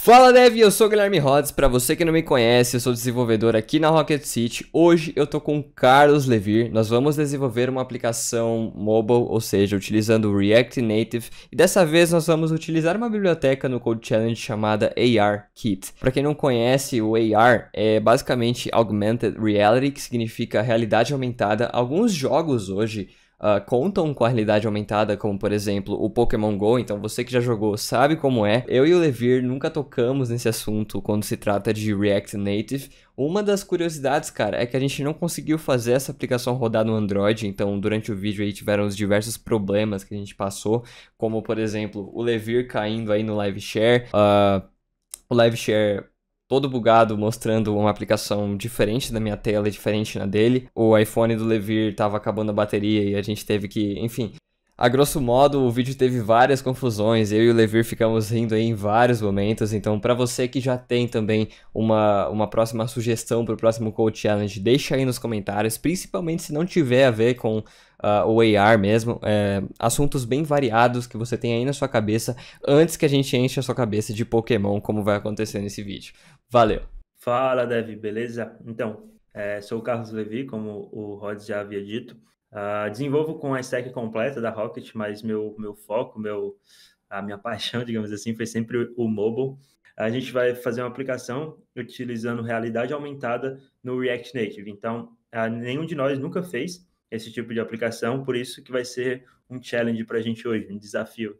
Fala Dev, eu sou o Guilherme Rhodes. Para você que não me conhece, eu sou desenvolvedor aqui na Rocket City. Hoje eu tô com o Carlos Levir. Nós vamos desenvolver uma aplicação mobile, ou seja, utilizando o React Native. E dessa vez nós vamos utilizar uma biblioteca no Code Challenge chamada AR Kit. Para quem não conhece, o AR é basicamente Augmented Reality, que significa realidade aumentada. Alguns jogos hoje uh, contam com a realidade aumentada, como por exemplo o Pokémon GO, então você que já jogou sabe como é. Eu e o Levir nunca tocamos nesse assunto quando se trata de React Native. Uma das curiosidades, cara, é que a gente não conseguiu fazer essa aplicação rodar no Android, então durante o vídeo aí tiveram os diversos problemas que a gente passou, como por exemplo o Levir caindo aí no Live Share, uh, ah, o Live Share todo bugado, mostrando uma aplicação diferente da minha tela, diferente na dele. O iPhone do Levir estava acabando a bateria e a gente teve que, enfim. A grosso modo, o vídeo teve várias confusões, eu e o Levir ficamos rindo aí em vários momentos, então para você que já tem também uma, uma próxima sugestão para o próximo Code Challenge, deixa aí nos comentários, principalmente se não tiver a ver com uh, ah, AR mesmo, é, assuntos bem variados que você tem aí na sua cabeça antes que a gente enche a sua cabeça de Pokémon, como vai acontecer nesse vídeo. Valeu! Fala, Dev, beleza? Então, é, sou o Carlos Levi, como o Rod já havia dito. Uh, desenvolvo com a stack completa da Rocket, mas meu, meu foco, meu, a minha paixão, digamos assim, foi sempre o mobile. A gente vai fazer uma aplicação utilizando realidade aumentada no React Native. Então, uh, nenhum de nós nunca fez, esse tipo de aplicação, por isso que vai ser um challenge para a gente hoje, um desafio.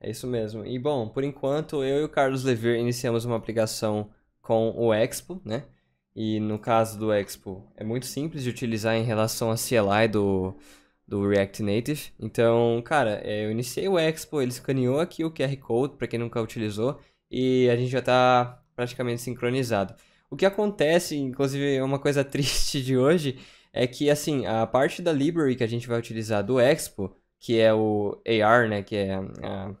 É isso mesmo. E bom, por enquanto eu e o Carlos Lever iniciamos uma aplicação com o Expo, né? E no caso do Expo, é muito simples de utilizar em relação a CLI do, do React Native. Então, cara, é, eu iniciei o Expo, ele escaneou aqui o QR Code, para quem nunca utilizou, e a gente já está praticamente sincronizado. O que acontece, inclusive é uma coisa triste de hoje, é que, assim, a parte da library que a gente vai utilizar do Expo, que é o AR, né, que é a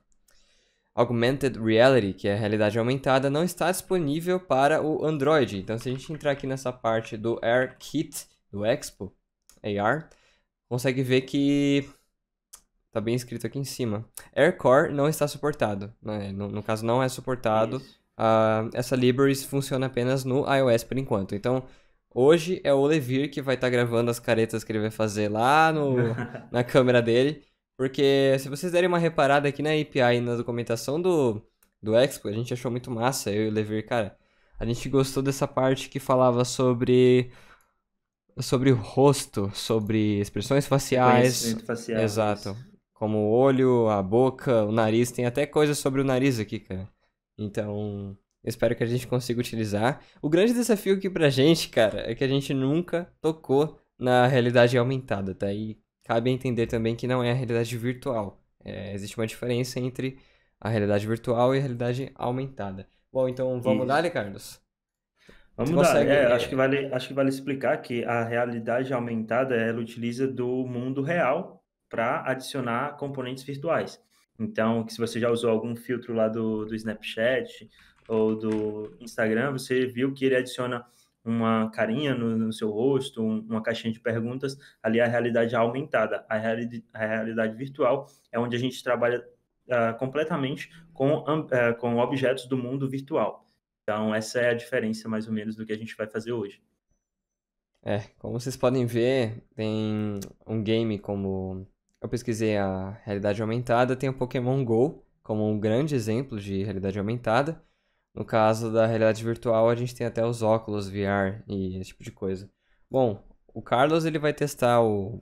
Augmented Reality, que é a realidade aumentada, não está disponível para o Android. Então, se a gente entrar aqui nessa parte do AirKit do Expo, AR, consegue ver que tá bem escrito aqui em cima. AirCore não está suportado, né? no, no, caso não é suportado. Uh, essa library funciona apenas no iOS por enquanto. Então, Hoje é o Levir que vai estar tá gravando as caretas que ele vai fazer lá no, na câmera dele. Porque se vocês derem uma reparada aqui na API e na documentação do, do Expo, a gente achou muito massa, eu e o Levir, cara. A gente gostou dessa parte que falava sobre sobre o rosto, sobre expressões faciais. facial. Exato. Como o olho, a boca, o nariz, tem até coisa sobre o nariz aqui, cara. Então, Espero que a gente consiga utilizar. O grande desafio aqui pra gente, cara, é que a gente nunca tocou na realidade aumentada, tá? E cabe entender também que não é a realidade virtual. É, existe uma diferença entre a realidade virtual e a realidade aumentada. Bom, então vamos dar dar, Carlos? Vamos dar É, acho, que vale, acho que vale explicar que a realidade aumentada ela utiliza do mundo real para adicionar componentes virtuais. Então, se você já usou algum filtro lá do, do Snapchat ou do Instagram, você viu que ele adiciona uma carinha no, no seu rosto, um, uma caixinha de perguntas, ali a realidade é aumentada. A, reali a realidade virtual é onde a gente trabalha uh, completamente com, uh, com objetos do mundo virtual. Então, essa é a diferença, mais ou menos, do que a gente vai fazer hoje. É, como vocês podem ver, tem um game como. Eu pesquisei a realidade aumentada, tem o Pokémon Go como um grande exemplo de realidade aumentada. No caso da realidade virtual, a gente tem até os óculos VR e esse tipo de coisa. Bom, o Carlos ele vai testar o...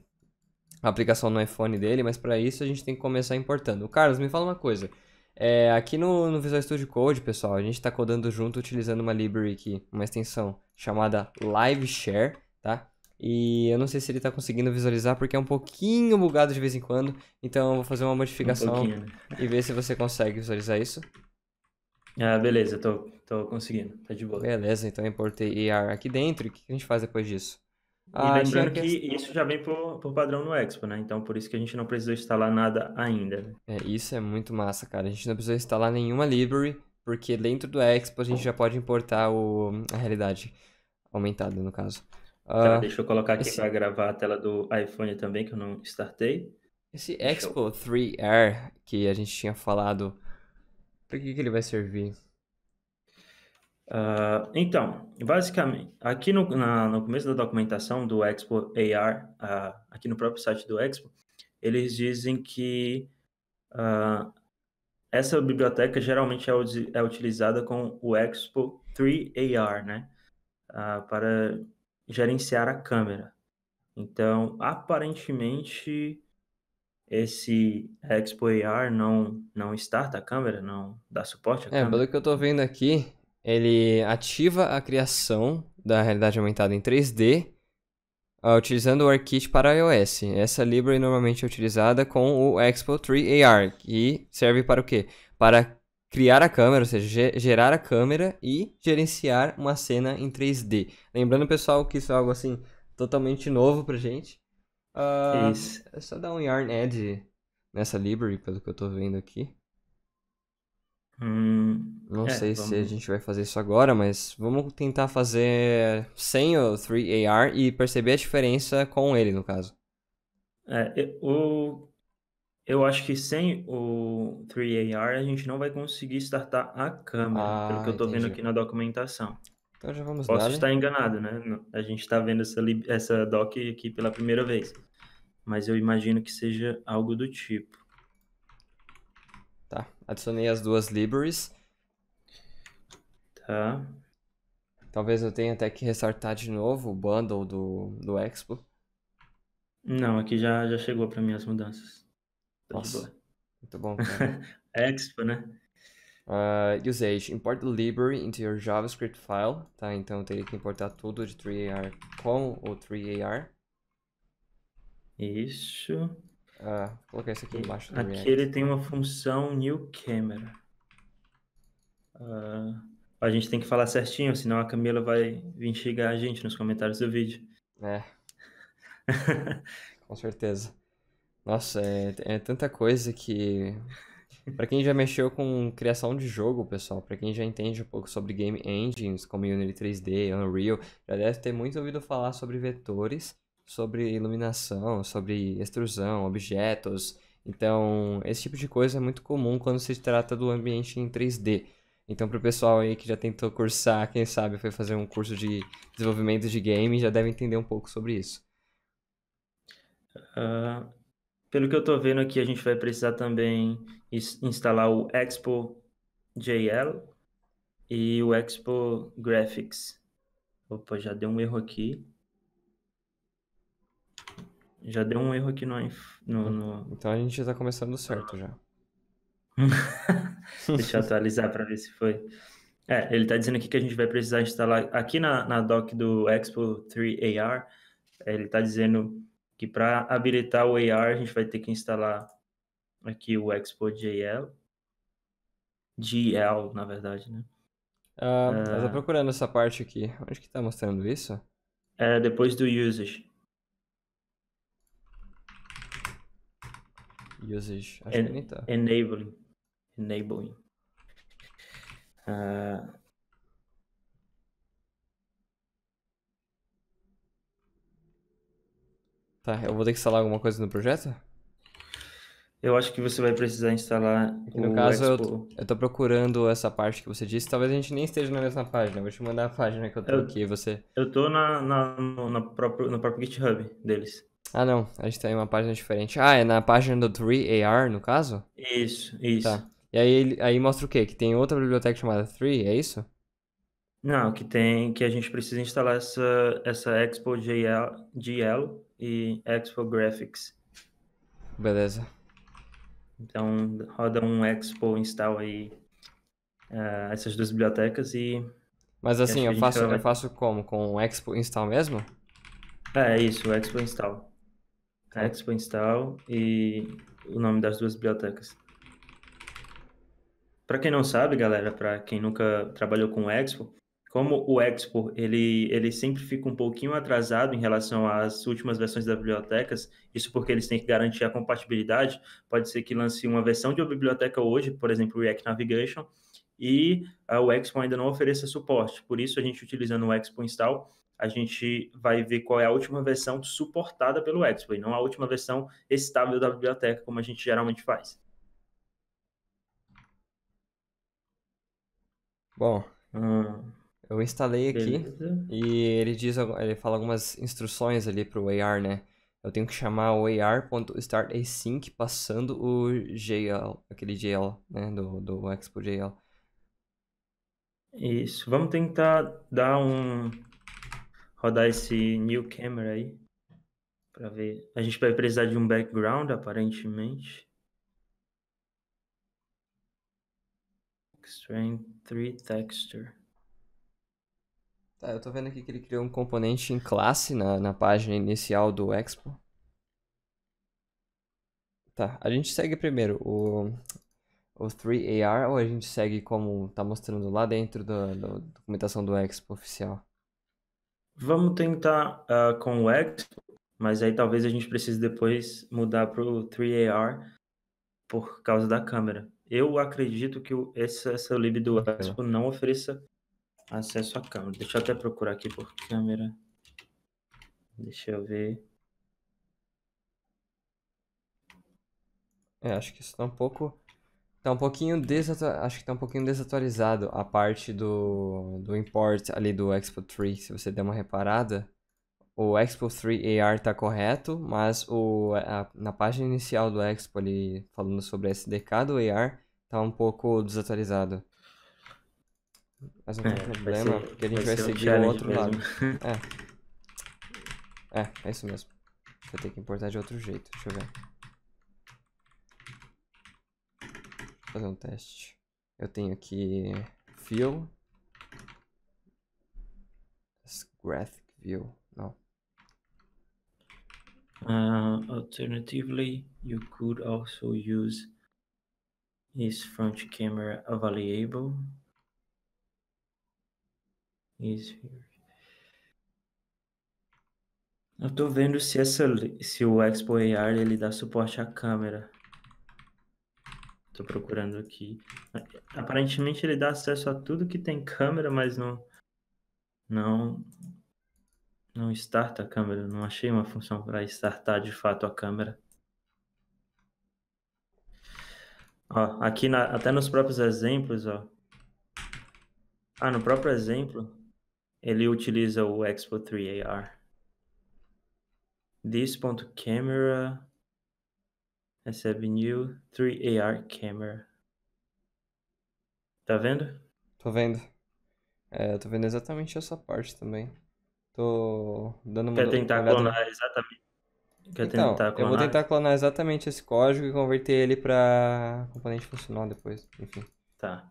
a aplicação no iPhone dele, mas para isso a gente tem que começar importando. O Carlos, me fala uma coisa. É, aqui no, no, Visual Studio Code, pessoal, a gente está codando junto utilizando uma library aqui, uma extensão chamada Live Share, tá? E eu não sei se ele está conseguindo visualizar porque é um pouquinho bugado de vez em quando. Então eu vou fazer uma modificação um né? e ver se você consegue visualizar isso. Ah, beleza, tô, tô conseguindo, tá de boa. Beleza, então importei AR aqui dentro, o que a gente faz depois disso? Ah, e lembrando que, que isso já vem por, por padrão no Expo, né? Então por isso que a gente não precisou instalar nada ainda. Né? É, isso é muito massa, cara. A gente não precisou instalar nenhuma library, porque dentro do Expo a gente já pode importar o, a realidade aumentada, no caso. Tá, uh, deixa eu colocar aqui esse... para gravar a tela do iPhone também, que eu não startei. Esse Expo 3R que a gente tinha falado para que, que ele vai servir? Uh, então, basicamente, aqui no, na, no começo da documentação do Expo AR, uh, ah, aqui no próprio site do Expo, eles dizem que uh, essa biblioteca geralmente é, é, utilizada com o Expo 3AR, né? para gerenciar a câmera. Então, aparentemente, esse Expo AR não, não starta a câmera, não dá suporte à é, câmera? É, pelo que eu estou vendo aqui, ele ativa a criação da realidade aumentada em 3D uh, ah, utilizando o ARKit para iOS. Essa library normalmente é utilizada com o Expo 3 AR, que serve para o quê? Para criar a câmera, ou seja, gerar a câmera e gerenciar uma cena em 3D. Lembrando, pessoal, que isso é algo assim totalmente novo pra gente. Uh, Isso. Ah, é só dar um Yarn Edge nessa library, pelo que eu tô vendo aqui. Hum, não é, sei vamos... se a gente vai fazer isso agora, mas vamos tentar fazer sem o 3AR e perceber a diferença com ele, no caso. É, eu, eu acho que sem o 3AR a gente não vai conseguir startar a câmera, ah, pelo que eu tô entendi. vendo aqui na documentação. Então já vamos Posso dar, né? estar né? enganado, né? A gente está vendo essa, essa doc aqui pela primeira vez. Mas eu imagino que seja algo do tipo. Tá, adicionei as duas libraries. Tá. Talvez eu tenha até que ressaltar de novo o bundle do, do Expo. Não, aqui já, já chegou para mim as mudanças. Tá Nossa, muito bom. Expo, né? Uh, usage, import the library into your JavaScript file, tá? Então eu teria que importar tudo de 3AR com o 3AR. Isso. Uh, vou colocar isso aqui embaixo também. Aqui ele tem uma função new camera. Uh, a gente tem que falar certinho, senão a Camila vai vir xingar a gente nos comentários do vídeo. É. com certeza. Nossa, é, é tanta coisa que para quem já mexeu com criação de jogo, pessoal, para quem já entende um pouco sobre game engines, como Unity 3D, Unreal, já deve ter muito ouvido falar sobre vetores, sobre iluminação, sobre extrusão, objetos. Então, esse tipo de coisa é muito comum quando se trata do ambiente em 3D. Então, para o pessoal aí que já tentou cursar, quem sabe foi fazer um curso de desenvolvimento de game, já deve entender um pouco sobre isso. Uh, pelo que eu estou vendo aqui, a gente vai precisar também instalar o Expo JL e o Expo Graphics. Opa, já deu um erro aqui. Já deu um erro aqui no. no, então, no... Então a gente está começando certo já. Deixa eu atualizar para ver se foi. É, ele está dizendo aqui que a gente vai precisar instalar aqui na, na doc do Expo 3AR. Ele está dizendo que para habilitar o AR, a gente vai ter que instalar aqui o Expo GL, na verdade, né? Ah, uh, eu tô ah. procurando essa parte aqui. Onde que tá mostrando isso? É, depois do usage. Usage, acho en que nem tá. Enabling. Enabling. Uh, Tá, eu vou ter que instalar alguma coisa no projeto? Eu acho que você vai precisar instalar no caso, eu tô, eu tô procurando essa parte que você disse. Talvez a gente nem esteja na mesma página. Eu vou te mandar a página que eu tô eu, aqui. Você... Eu tô na, na, na, próprio, no próprio GitHub deles. Ah, não. A gente tá em uma página diferente. Ah, é na página do 3AR, no caso? Isso, tá. isso. Tá. E aí, aí mostra o quê? Que tem outra biblioteca chamada 3, é isso? Não, que tem que a gente precisa instalar essa, essa Expo GL, GL e Expo Graphics. Beleza. Então roda um Expo install aí uh, essas duas bibliotecas e. Mas assim, eu faço, vai... eu faço como? Com o Expo install mesmo? É, isso, o Expo install. Tá. Expo install e o nome das duas bibliotecas. Para quem não sabe, galera, para quem nunca trabalhou com Expo, como o Expo ele, ele sempre fica um pouquinho atrasado em relação às últimas versões das bibliotecas, isso porque eles têm que garantir a compatibilidade. Pode ser que lance uma versão de uma biblioteca hoje, por exemplo, o React Navigation, e ah, o Expo ainda não ofereça suporte. Por isso, a gente utilizando o Expo Install, a gente vai ver qual é a última versão suportada pelo Expo, e não a última versão estável da biblioteca, como a gente geralmente faz. Bom. Hum. Eu instalei aqui Beleza. e ele diz, ele fala algumas instruções ali para o AR, né? Eu tenho que chamar o AR.startAsync passando o JL, aquele JL, né, do, do Expo JL. Isso, vamos tentar dar um... rodar esse new camera aí, para ver. A gente vai precisar de um background, aparentemente. Extreme 3 texture. Tá, eu tô vendo aqui que ele criou um componente em classe na, na página inicial do Expo. Tá, a gente segue primeiro o, o 3AR ou a gente segue como tá mostrando lá dentro da, documentação do Expo oficial? Vamos tentar uh, com o Expo, mas aí talvez a gente precise depois mudar pro 3AR por causa da câmera. Eu acredito que o, essa, essa lib do Expo não ofereça acesso à câmera. Deixa eu até procurar aqui por câmera. Deixa eu ver. É, acho que isso tá um pouco. Tá um pouquinho desatualizado. Acho que tá um pouquinho desatualizado a parte do, do import ali do Expo 3. Se você der uma reparada, o Expo 3 AR tá correto, mas o, a, na página inicial do Expo ali, falando sobre SDK do AR, tá um pouco desatualizado. Mas não é, tem problema, ser, porque a gente vai, vai seguir um o outro mesmo. lado. É. é, é isso mesmo. Vai ter que importar de outro jeito, deixa eu ver. Vou fazer um teste. Eu tenho aqui View. Graphic View, não. Uh, alternatively, you could also use this front camera available eu tô vendo se essa se o Expo AR ele dá suporte à câmera. Tô procurando aqui. Aparentemente ele dá acesso a tudo que tem câmera, mas não não não starta a câmera. Não achei uma função para startar de fato a câmera. Ó, aqui na, até nos próprios exemplos, ó. Ah, no próprio exemplo, ele utiliza o Expo 3 AR. This.camera new 3 AR camera. Tá vendo? Tô vendo. É, tô vendo exatamente essa parte também. Tô dando uma Quer tentar clonar exatamente. Quer então, tentar clonar? Eu vou tentar clonar exatamente esse código e converter ele para componente funcional depois. Enfim. Tá.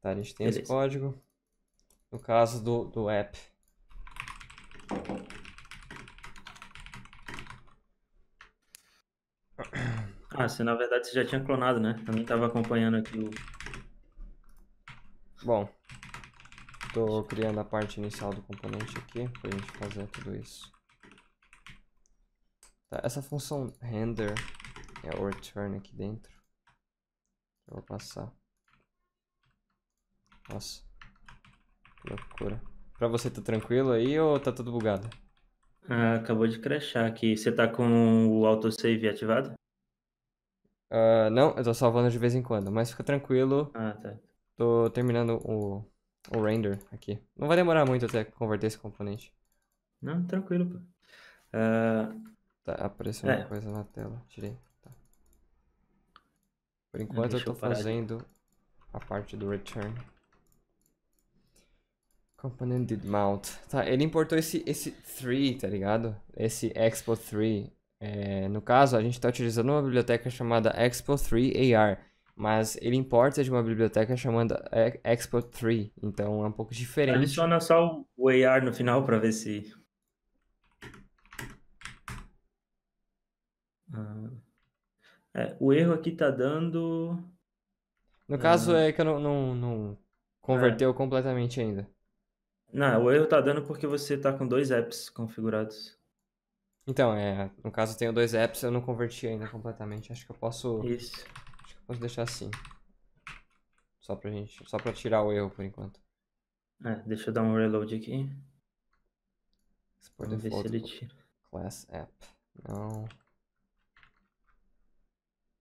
Tá, a gente tem Beleza. esse código no caso do, do app. Ah, se na verdade você já tinha clonado, né? Também estava acompanhando aqui o. Bom, estou criando a parte inicial do componente aqui para a gente fazer tudo isso. Tá, essa função render é o return aqui dentro. Eu vou passar. Nossa. Loucura. Pra você, tá tranquilo aí ou tá tudo bugado? Ah, acabou de crashar aqui. Você tá com o autosave ativado? Uh, não, eu tô salvando de vez em quando, mas fica tranquilo. Ah, tá. Tô terminando o, o render aqui. Não vai demorar muito até converter esse componente. Não, tranquilo, pô. Uh... Tá, apareceu é. uma coisa na tela. Tirei. Tá. Por enquanto Deixa eu tô eu fazendo a parte do return. Component did mount. Tá, ele importou esse, esse 3, tá ligado? Esse Expo 3. É, no caso, a gente está utilizando uma biblioteca chamada Expo 3 AR. Mas ele importa de uma biblioteca chamada Expo 3. Então é um pouco diferente. Adiciona só o AR no final para ver se. Ah. É, o erro aqui tá dando. No caso, é, é que eu não, não, não converteu é. completamente ainda. Não, o erro tá dando porque você tá com dois apps configurados. Então, é, no caso eu tenho dois apps, eu não converti ainda completamente. Acho que eu posso. Isso. Acho que eu posso deixar assim. Só pra gente. Só pra tirar o erro por enquanto. É, deixa eu dar um reload aqui. Vamos ver se ele tira. Class app. Não.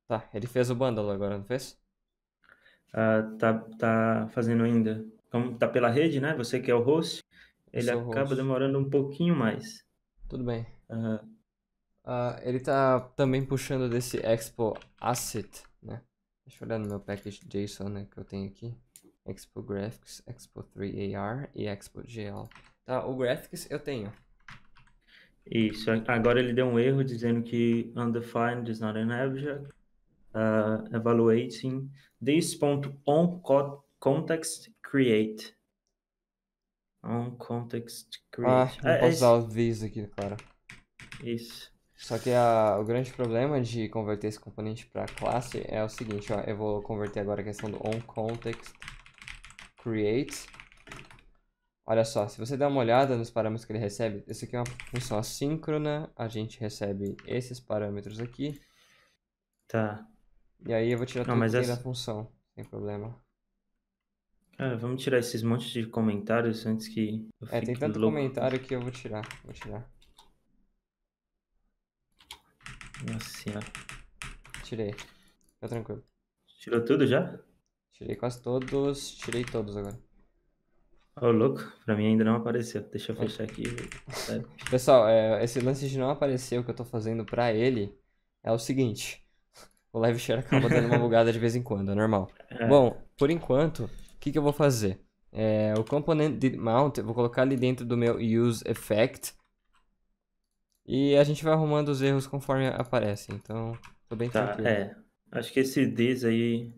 Tá, ele fez o bundle agora, não fez? Uh, tá, tá fazendo ainda como tá pela rede, né? Você que é o host, ele acaba host. demorando um pouquinho mais. Tudo bem. Uhum. Uh, ele tá também puxando desse Expo Asset, né? Deixa eu olhar no meu package JSON né, que eu tenho aqui. Expo Graphics, Expo 3AR e Expo GL. Tá, o Graphics eu tenho. Isso, agora ele deu um erro dizendo que undefined is not an object. Uh, ah, evaluating this.onContext create. On é context ah, create. Ah, não ah, posso é usar o this aqui, cara. Isso. Só que a, o grande problema de converter esse componente para classe é o seguinte, ó, eu vou converter agora a questão do onContextCreate. create. Olha só, se você der uma olhada nos parâmetros que ele recebe, isso aqui é uma função assíncrona, a gente recebe esses parâmetros aqui. Tá. E aí eu vou tirar Não, tudo aqui essa... da função, sem problema. Cara, ah, vamos tirar esses montes de comentários antes que. Eu é, tem tanto louco. comentário que eu vou tirar. Vou tirar. Nossa senhora. Tirei. Tá tranquilo. Tirou tudo já? Tirei quase todos. Tirei todos agora. Ô, oh, louco, pra mim ainda não apareceu. Deixa eu fechar aqui. Pessoal, é, esse lance de não aparecer o que eu tô fazendo pra ele é o seguinte. O live share acaba dando uma bugada de vez em quando, é normal. É. Bom, por enquanto, que, que eu vou fazer? É, o componente de mount, eu vou colocar ali dentro do meu use effect. E a gente vai arrumando os erros conforme aparecem. Então, tô bem tá, tranquilo. É. Acho que esse this aí.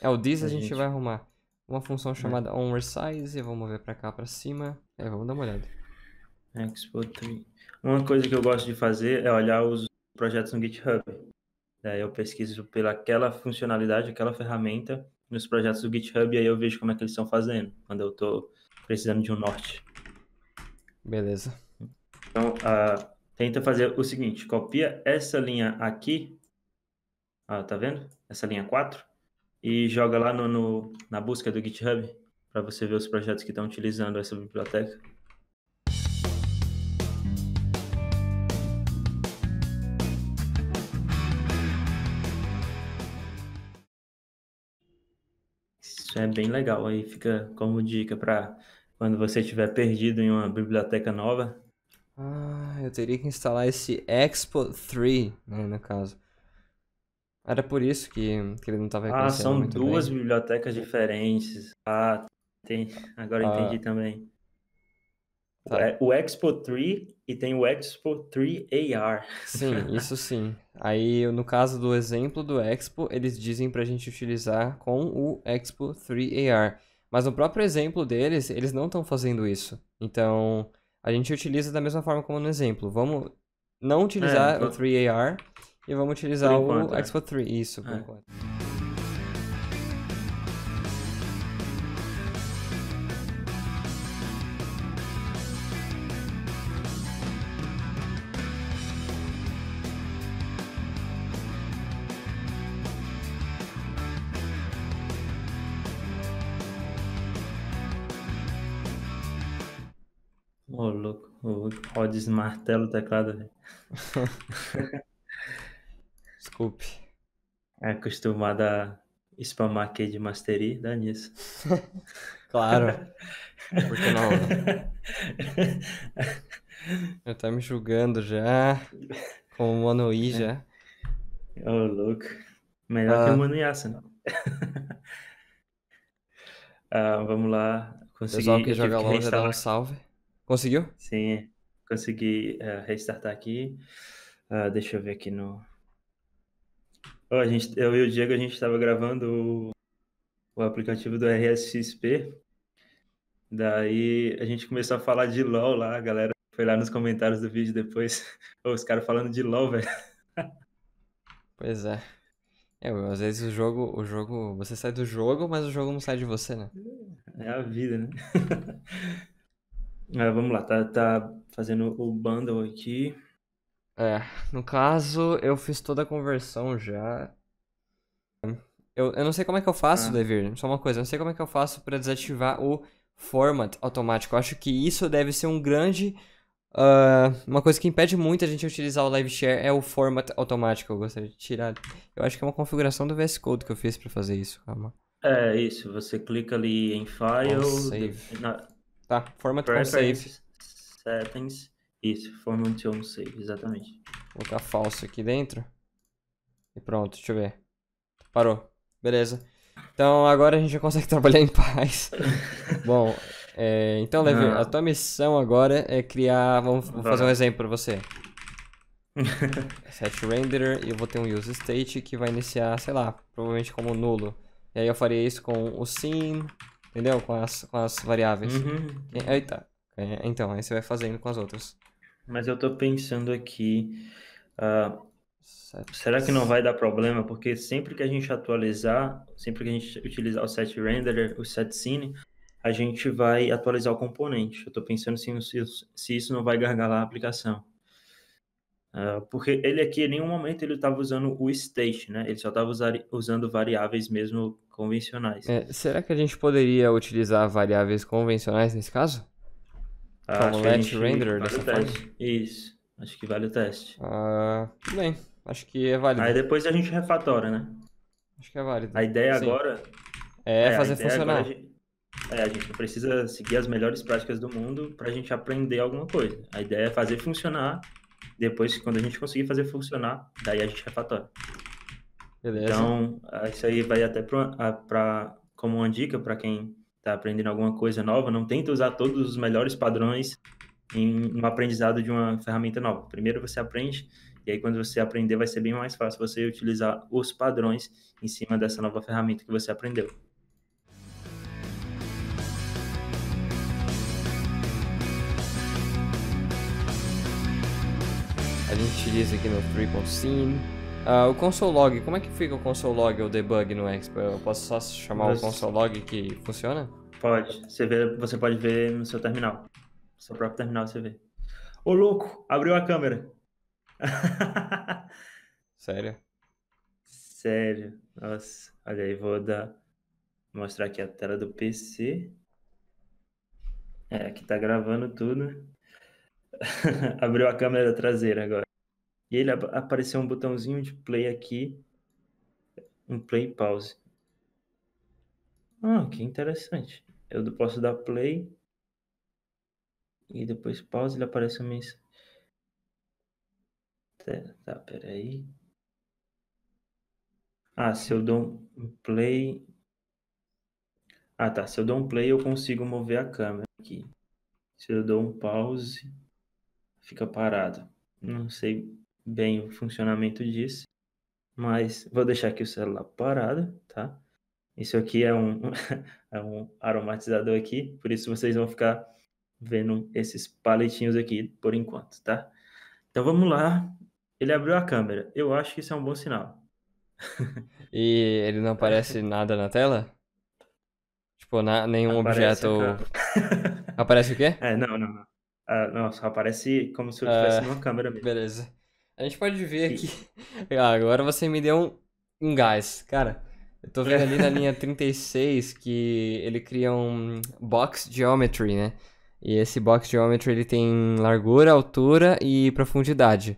É, o this a, a gente... gente... vai arrumar. Uma função né? chamada é. onResize. Vamos ver pra cá, pra cima. É, vamos dar uma olhada. Export Uma coisa que eu gosto de fazer é olhar os projetos no GitHub. Daí eu pesquiso pelaquela funcionalidade, aquela ferramenta nos projetos do GitHub e aí eu vejo como é que eles estão fazendo, quando eu estou precisando de um norte. Beleza. Então, uh, tenta fazer o seguinte, copia essa linha aqui, uh, tá vendo? Essa linha 4, e joga lá no, no na busca do GitHub para você ver os projetos que estão utilizando essa biblioteca. é bem legal. Aí fica como dica para quando você estiver perdido em uma biblioteca nova. Ah, eu teria que instalar esse Expo 3, né, no caso. Era por isso que, que ele não estava ah, reconhecendo Ah, são duas bem. bibliotecas diferentes. Ah, tem, agora ah, entendi também. Tá. É o Expo 3 e tem o Expo 3 AR. Sim, isso sim. Aí, no caso do exemplo do Expo, eles dizem pra gente utilizar com o Expo 3 AR. Mas no próprio exemplo deles, eles não estão fazendo isso. Então, a gente utiliza da mesma forma como no exemplo. Vamos não utilizar é, então... o 3AR e vamos utilizar enquanto, o é. Expo 3. Isso, por é. enquanto. Rodes martelo teclado, Desculpe. É acostumado a spamar aqui de mastery, dá nisso. claro. Por que não? já tá me julgando já. Com o Monoi já. Ô, oh, louco. Melhor ah. que o ah. Mono Yasa, ah, vamos lá. Consegui. Pessoal que joga longe, dá um salve. Conseguiu? Sim. Consegui uh, restartar aqui. Uh, deixa eu ver aqui no. Oh, a gente, eu e o Diego, a gente estava gravando o, o aplicativo do RSXP. Daí a gente começou a falar de LOL lá, a galera foi lá nos comentários do vídeo depois. Oh, os caras falando de LOL, velho. Pois é. É, às vezes o jogo, o jogo, você sai do jogo, mas o jogo não sai de você, né? É a vida, né? É, vamos lá, tá, tá fazendo o bundle aqui. É, no caso, eu fiz toda a conversão já. Eu, eu não sei como é que eu faço, ah. Devir, só uma coisa, eu não sei como é que eu faço para desativar o format automático. Eu acho que isso deve ser um grande. Uh, uma coisa que impede muito a gente utilizar o live share é o format automático. Eu gostaria de tirar. Eu acho que é uma configuração do VS Code que eu fiz para fazer isso. Calma. É isso. Você clica ali em File. save. Tá, format save. Settings. Isso, format on save, exatamente. Vou botar falso aqui dentro. E pronto, deixa eu ver. Parou. Beleza. Então agora a gente já consegue trabalhar em paz. Bom, é, então Levi, a tua missão agora é criar. Vamos, vou fazer um exemplo pra você. Set renderer e eu vou ter um use state que vai iniciar, sei lá, provavelmente como nulo. E aí eu faria isso com o sim, Entendeu? Com as, com as variáveis. Uhum. É, eita. É, então, aí você vai fazendo com as outras. Mas eu tô pensando aqui. Uh, será que não vai dar problema? Porque sempre que a gente atualizar, sempre que a gente utilizar o set renderer, o set scene, a gente vai atualizar o componente. Eu tô pensando se, se isso não vai gargalar a aplicação. Ah, porque ele aqui, em nenhum momento, ele estava usando o state, né? Ele só estava usando variáveis mesmo convencionais. É, será que a gente poderia utilizar variáveis convencionais nesse caso? Ah, Como let render vale dessa forma? Isso, acho que vale o teste. Ah, bem, acho que é válido. Aí depois a gente refatora, né? Acho que é válido. A ideia Sim. agora... É, é fazer funcionar. É, é, a gente precisa seguir as melhores práticas do mundo para a gente aprender alguma coisa. A ideia é fazer funcionar depois, quando a gente conseguir fazer funcionar, daí a gente refatora. Beleza. Então, ah, isso aí vai até para ah, como uma dica para quem está aprendendo alguma coisa nova. Não tenta usar todos os melhores padrões em, no aprendizado de uma ferramenta nova. Primeiro você aprende, e aí quando você aprender vai ser bem mais fácil você utilizar os padrões em cima dessa nova ferramenta que você aprendeu. A gente utiliza aqui no FreeConScene. Uh, ah, o console log, como é que fica o console log ou debug no Expo? Eu posso só chamar o console log que funciona? Pode. Você, vê, você pode ver no seu terminal. No seu próprio terminal você vê. Ô louco, abriu a câmera. Sério? Sério. Nossa, olha aí, vou dar. Mostrar aqui a tela do PC. É, aqui tá gravando tudo. Abriu a câmera traseira agora. E ele apareceu um botãozinho de play aqui. Um play pause. Ah, que interessante. Eu posso dar play. E depois pause, ele aparece uma mensagem. Tá, tá, peraí. Ah, se eu dou um play. Ah, tá. Se eu dou um play, eu consigo mover a câmera aqui. Se eu dou um pause fica parado. Não sei bem o funcionamento disso, mas vou deixar aqui o celular parado, tá? Isso aqui é um, é um aromatizador aqui, por isso vocês vão ficar vendo esses paletinhos aqui por enquanto, tá? Então vamos lá. Ele abriu a câmera. Eu acho que isso é um bom sinal. e ele não aparece nada na tela? Tipo, na, nenhum aparece objeto. aparece o quê? É, não, não, não. Ah, nossa, aparece como se eu estivesse ah, numa câmera mesmo. Beleza. A gente pode ver aqui. Ah, agora você me deu um, um gás. Cara, eu tô vendo ali na linha 36 que ele cria um box geometry, né? E esse box geometry ele tem largura, altura e profundidade.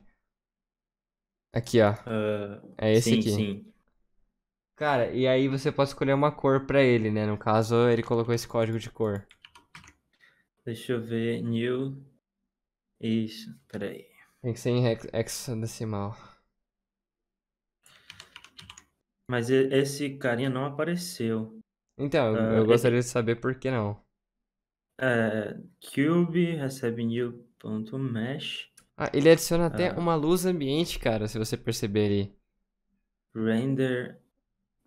Aqui, ó. Uh, é esse sim, aqui. Sim. Cara, e aí você pode escolher uma cor para ele, né? No caso, ele colocou esse código de cor. Deixa eu ver. New. Isso, peraí. Tem que ser em hexadecimal. Mas esse carinha não apareceu. Então, eu, uh, eu ah, é gostaria esse... de saber por que não. É, cube recebe new.mesh. Ah, ele adiciona até ah. uma luz ambiente, cara, se você perceber ali. Render.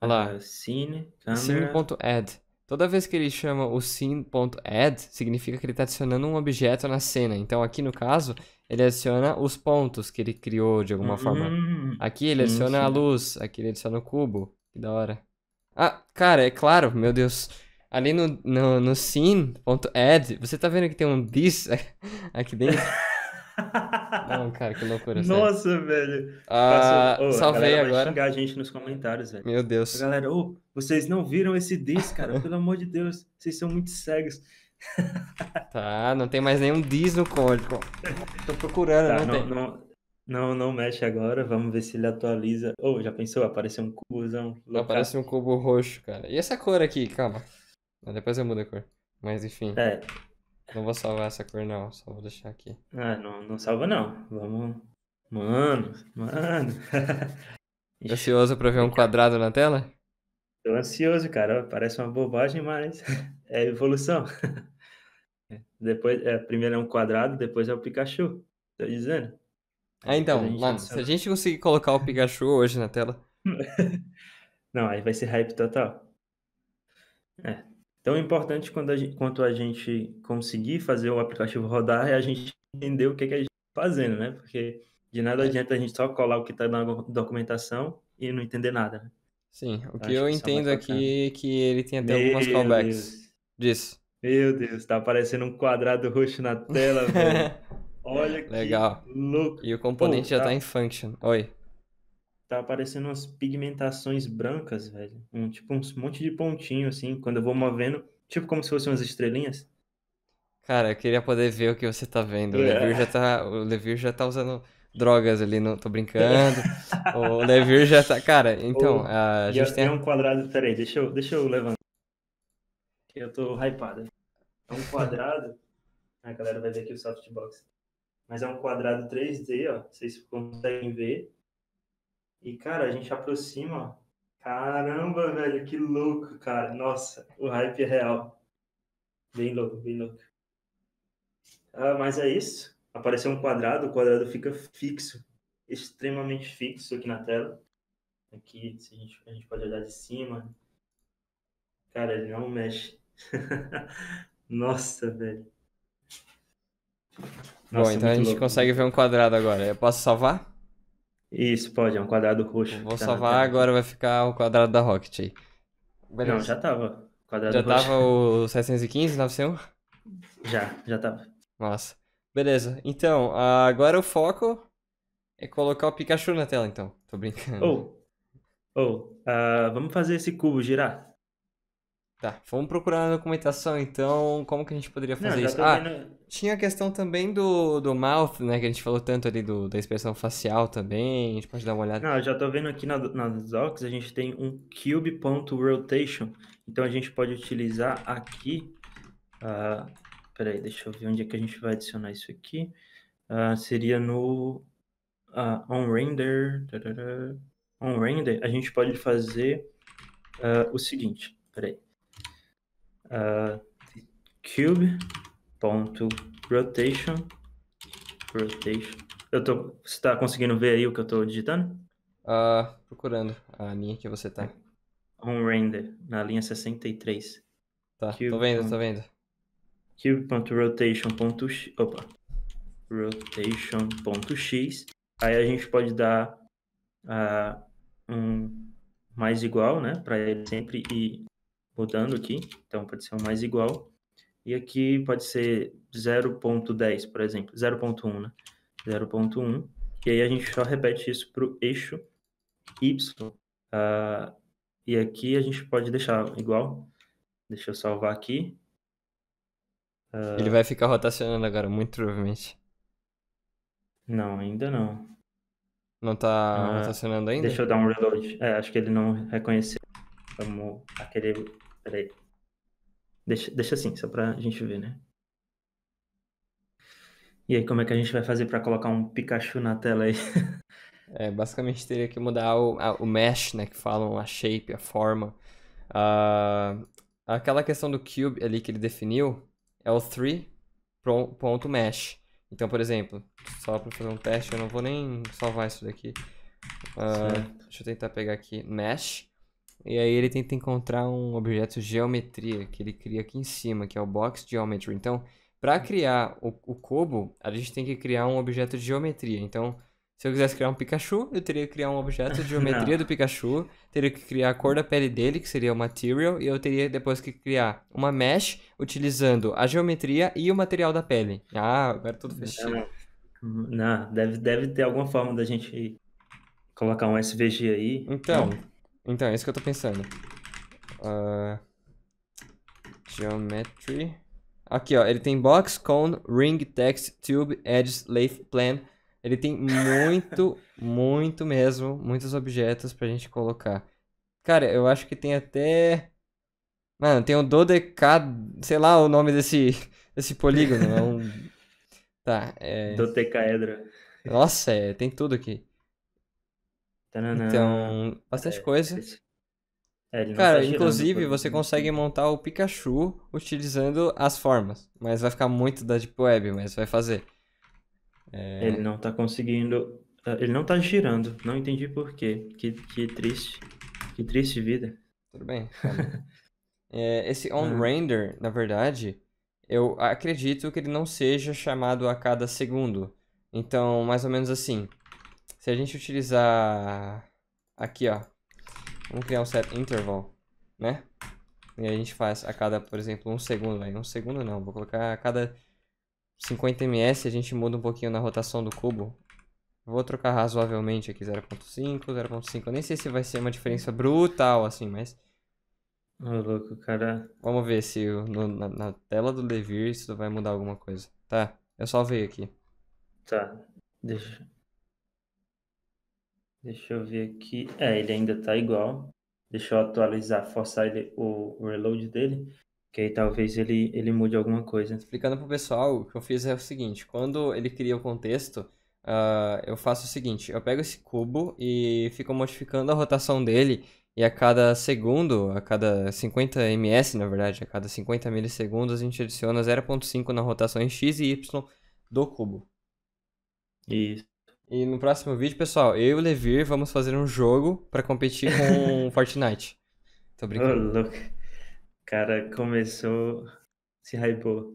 Olha lá. Uh, cine. Camera. Toda vez que ele chama o scene.add, significa que ele está adicionando um objeto na cena. Então, aqui no caso, ele adiciona os pontos que ele criou de alguma forma. Hum, aqui ele sim, adiciona sim. a luz, aqui ele adiciona o cubo. Que da hora. Ah, cara, é claro, meu Deus. Ali no, no, no scene.add, você tá vendo que tem um this aqui dentro? Não, cara, que loucura. Nossa, sério. velho. Ah, oh, salvei a agora. Vai xingar a gente nos comentários, velho. Meu Deus. A galera, oh, vocês não viram esse diz, cara? Pelo amor de Deus, vocês são muito cegos. tá, não tem mais nenhum diz no código. Tô procurando, tá, não, não, tem. Não... Não, não mexe agora. Vamos ver se ele atualiza. Ou oh, já pensou? Apareceu um cubozão. Aparece um cubo roxo, cara. E essa cor aqui? Calma. Depois eu mudo a cor. Mas enfim. É, não vou salvar essa cor, não. Só vou deixar aqui. Ah, não, não salva, não. Vamos. Mano, mano. ansioso pra ver um quadrado na tela? Tô ansioso, cara. Parece uma bobagem, mas é evolução. Depois, é, primeiro é um quadrado, depois é o Pikachu. Tô dizendo. Ah, então, Lance, né? se a gente conseguir colocar o Pikachu hoje na tela. não, aí vai ser hype total. É, tão importante quando a gente, quanto a gente conseguir fazer o aplicativo rodar é a gente entender o que, é que a gente está fazendo, né? Porque de nada é. adianta a gente só colar o que está na documentação e não entender nada. Né? Sim, o que eu que é entendo aqui é que ele tem até Meu algumas callbacks Deus. disso. Meu Deus, está aparecendo um quadrado roxo na tela, velho. Olha Legal. que louco. E o componente Pô, já está tá em function. Oi tá aparecendo umas pigmentações brancas, velho. Um, tipo, um monte de pontinho, assim, quando eu vou movendo. Tipo como se fossem umas estrelinhas. Cara, eu queria poder ver o que você tá vendo. Yeah. O é. Levir já tá, o Levir já tá usando drogas ali, não tô brincando. o Levir já tá. Cara, então. Oh, a gente tem... tem um quadrado. Peraí, deixa eu, deixa eu levantar. Eu tô hypado. É um quadrado. a galera vai ver aqui o softbox. Mas é um quadrado 3D, ó. Vocês conseguem ver. E, cara, a gente aproxima. Caramba, velho, que louco, cara. Nossa, o hype é real. Bem louco, bem louco. Ah, mas é isso. Apareceu um quadrado, o quadrado fica fixo, extremamente fixo aqui na tela. Aqui a gente, a gente pode olhar de cima. Cara, ele não mexe. Nossa, velho. Nossa, Bom, então a gente louco. consegue ver um quadrado agora. Eu posso salvar? Isso, pode, é um quadrado roxo. Vou tá salvar, agora vai ficar o quadrado da Rocket aí. Beleza. Não, já tava. Quadrado já roxo. tava o 715, 901? Já, já tava. Nossa. Beleza, então, agora o foco é colocar o Pikachu na tela, então. Tô brincando. Ou, oh. ou, oh. uh, vamos fazer esse cubo girar? Tá, vamos procurar na documentação, então, como que a gente poderia fazer Não, isso? Ah, vendo tinha a questão também do, do mouth, né? Que a gente falou tanto ali do, da expressão facial também. A gente pode dar uma olhada. Não, já tô vendo aqui na, docs, a gente tem um cube.rotation. Então a gente pode utilizar aqui. Uh, peraí, deixa eu ver onde é que a gente vai adicionar isso aqui. Uh, seria no uh, on render. on render, a gente pode fazer uh, o seguinte. Peraí. Uh, cube ponto rotation. Rotation. Eu tô. Você tá conseguindo ver aí o que eu tô digitando? Uh, procurando a linha que você tá. É um render, na linha 63. Tá, Cube tô vendo, ponto, tô vendo. x. Opa. Rotation.x. Aí a gente pode dar uh, um mais igual, né? Para ele sempre ir mudando aqui. Então pode ser um mais igual. E aqui pode ser 0.10, por exemplo, 0.1, né? 0.1. E aí a gente só repete isso para o eixo Y. Uh, e aqui a gente pode deixar igual. Deixa eu salvar aqui. Uh... Ele vai ficar rotacionando agora, muito provavelmente. Não, ainda não. Não tá uh, rotacionando ainda? Deixa eu dar um reload. É, acho que ele não reconheceu. Vamos aquele. Peraí. Deixa, deixa assim, só pra gente ver, né? E aí, como é que a gente vai fazer para colocar um Pikachu na tela aí? É, basicamente teria que mudar o, a, o mesh, né? Que falam a shape, a forma. Uh, aquela questão do cube ali que ele definiu é o 3.mesh. Então, por exemplo, só para fazer um teste, eu não vou nem salvar isso daqui. Uh, deixa eu tentar pegar aqui mesh. E aí ele tenta encontrar um objeto geometria que ele cria aqui em cima, que é o box geometry. Então, para uhum. criar o, o cubo, a gente tem que criar um objeto de geometria. Então, se eu quisesse criar um Pikachu, eu teria que criar um objeto de geometria do Pikachu, teria que criar a cor da pele dele, que seria o material, e eu teria depois que criar uma mesh utilizando a geometria e o material da pele. Ah, agora é tudo fechado Não, deve, deve ter alguma forma da gente colocar um SVG aí. Então, então, é isso que eu tô pensando. Uh, geometry. Aqui, ó. Ele tem box, cone, ring, text, tube, edges, lathe, plan. Ele tem muito, muito mesmo, muitos objetos pra gente colocar. Cara, eu acho que tem até... Mano, tem um dodecad... Sei lá o nome desse, desse polígono. É um... Tá, é... Nossa, é, tem tudo aqui. Tanana. Então, bastante é, coisa. É, Cara, inclusive você consegue montar o Pikachu utilizando as formas. Mas vai ficar muito da Deep Web, mas vai fazer. É... Ele não tá conseguindo. Ah, ele não tá girando. Não entendi por quê. Que, que triste. Que triste vida. Tudo bem. Tá é, esse ah. on-render, ah. na verdade, eu acredito que ele não seja chamado a cada segundo. Então, mais ou menos assim. Se a gente utilizar aqui, ó. Vamos criar um set interval, né? E a gente faz a cada, por exemplo, um segundo. Aí. Um segundo não, vou colocar a cada 50 ms a gente muda um pouquinho na rotação do cubo. Vou trocar razoavelmente aqui 0.5, 0.5. Eu nem sei se vai ser uma diferença brutal assim, mas... Ô, louco, cara. Vamos ver se no, na, na, tela do Devir isso vai mudar alguma coisa. Tá, eu salvei aqui. Tá, deixa. Deixa eu ver aqui. É, ele ainda tá igual. Deixa eu atualizar, forçar ele, o, o reload dele. Que aí talvez ele, ele mude alguma coisa. Explicando pro pessoal, o que eu fiz é o seguinte: quando ele cria o contexto, uh, eu faço o seguinte: eu pego esse cubo e fico modificando a rotação dele. E a cada segundo, a cada 50 ms, na verdade, a cada 50 milissegundos, a gente adiciona 0.5 na rotação em x e y do cubo. Isso. E no próximo vídeo, pessoal, eu e o Levir vamos fazer um jogo para competir com Fortnite. Tô brincando. Ô, louco. Cara, começou. Se hypou.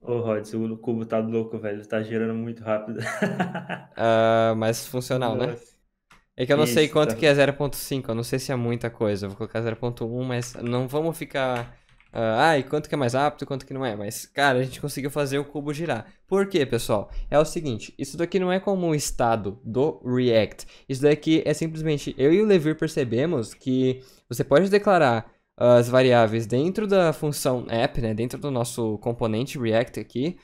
Ô, Rods, o cubo tá louco, velho. Tá girando muito rápido. uh, mas funcional, né? Nossa. né? É que eu não Isso, sei quanto tá... que é 0.5, eu não sei se é muita coisa. Eu vou colocar 0.1, mas não vamos ficar Uh, ai, quanto que é mais rápido, quanto que não é. Mas, cara, a gente conseguiu fazer o cubo girar. Por quê, pessoal? É o seguinte, isso daqui não é como um estado do React. Isso daqui é simplesmente, eu e o Levir percebemos que você pode declarar ah, as variáveis dentro da função app, né, dentro do nosso componente React aqui.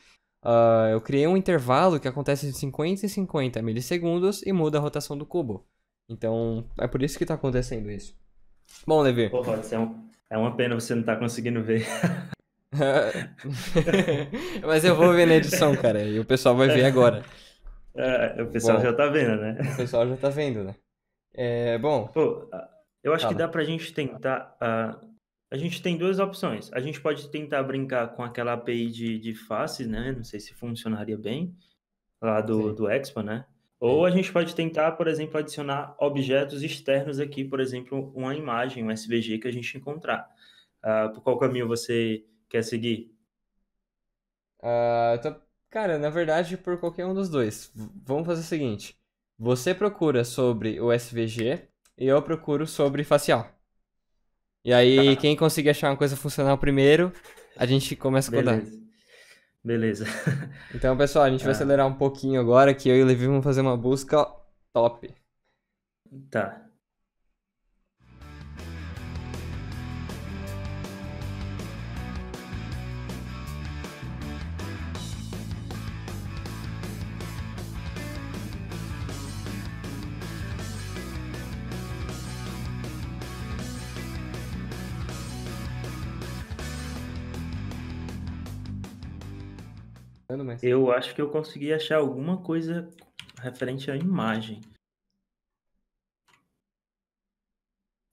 Uh, eu criei um intervalo que acontece de 50 em 50 milissegundos e muda a rotação do cubo. Então, é por isso que está acontecendo isso. Bom, Levi. Pô, pode ser um, é uma pena você não estar tá conseguindo ver. Mas eu vou ver na edição, cara, e o pessoal vai ver agora. É, o pessoal bom, já tá vendo, né? O pessoal já tá vendo, né? É, bom. Pô, eu acho fala. que dá pra gente tentar. Uh, a gente tem duas opções. A gente pode tentar brincar com aquela API de, de faces, né? Não sei se funcionaria bem. Lá do, do Expo, né? Ou é. a gente pode tentar, por exemplo, adicionar objetos externos aqui, por exemplo, uma imagem, um SVG que a gente encontrar. Uh, ah, por qual caminho você quer seguir? Uh, ah, tô... Então, cara, na verdade, por qualquer um dos dois. vamos fazer o seguinte: você procura sobre o SVG e eu procuro sobre facial. E aí, tá. quem conseguir achar uma coisa funcional primeiro, a gente começa a codar. Beleza. Beleza. Então, pessoal, a gente vai ah. acelerar um pouquinho agora, que eu e o Levi vamos fazer uma busca top. Tá. mais. Eu acho que eu consegui achar alguma coisa referente à imagem.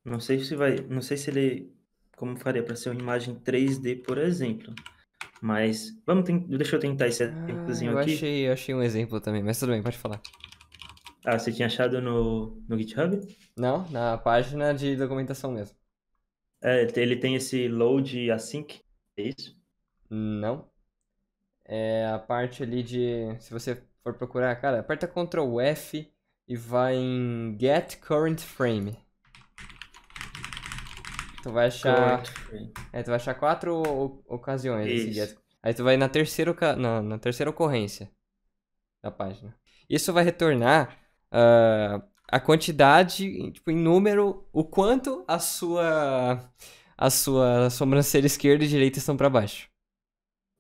Não sei se vai, não sei se ele como faria para ser uma imagem 3D, por exemplo. Mas vamos, deixa eu tentar esse ah, exemplozinho eu aqui. Achei, eu achei um exemplo também, mas tudo bem, pode falar. Ah, você tinha achado no, no GitHub? Não, na página de documentação mesmo. É, ele tem esse load async, é isso? Não. É a parte ali de. Se você for procurar, cara, aperta Ctrl F e vai em Get Current Frame. Tu vai achar. É, tu vai achar quatro ocasiões desse assim, get. Aí tu vai na terceira, na, na terceira ocorrência da página. Isso vai retornar uh, a quantidade, tipo, em número, o quanto a sua a sua sobrancelha esquerda e direita estão para baixo.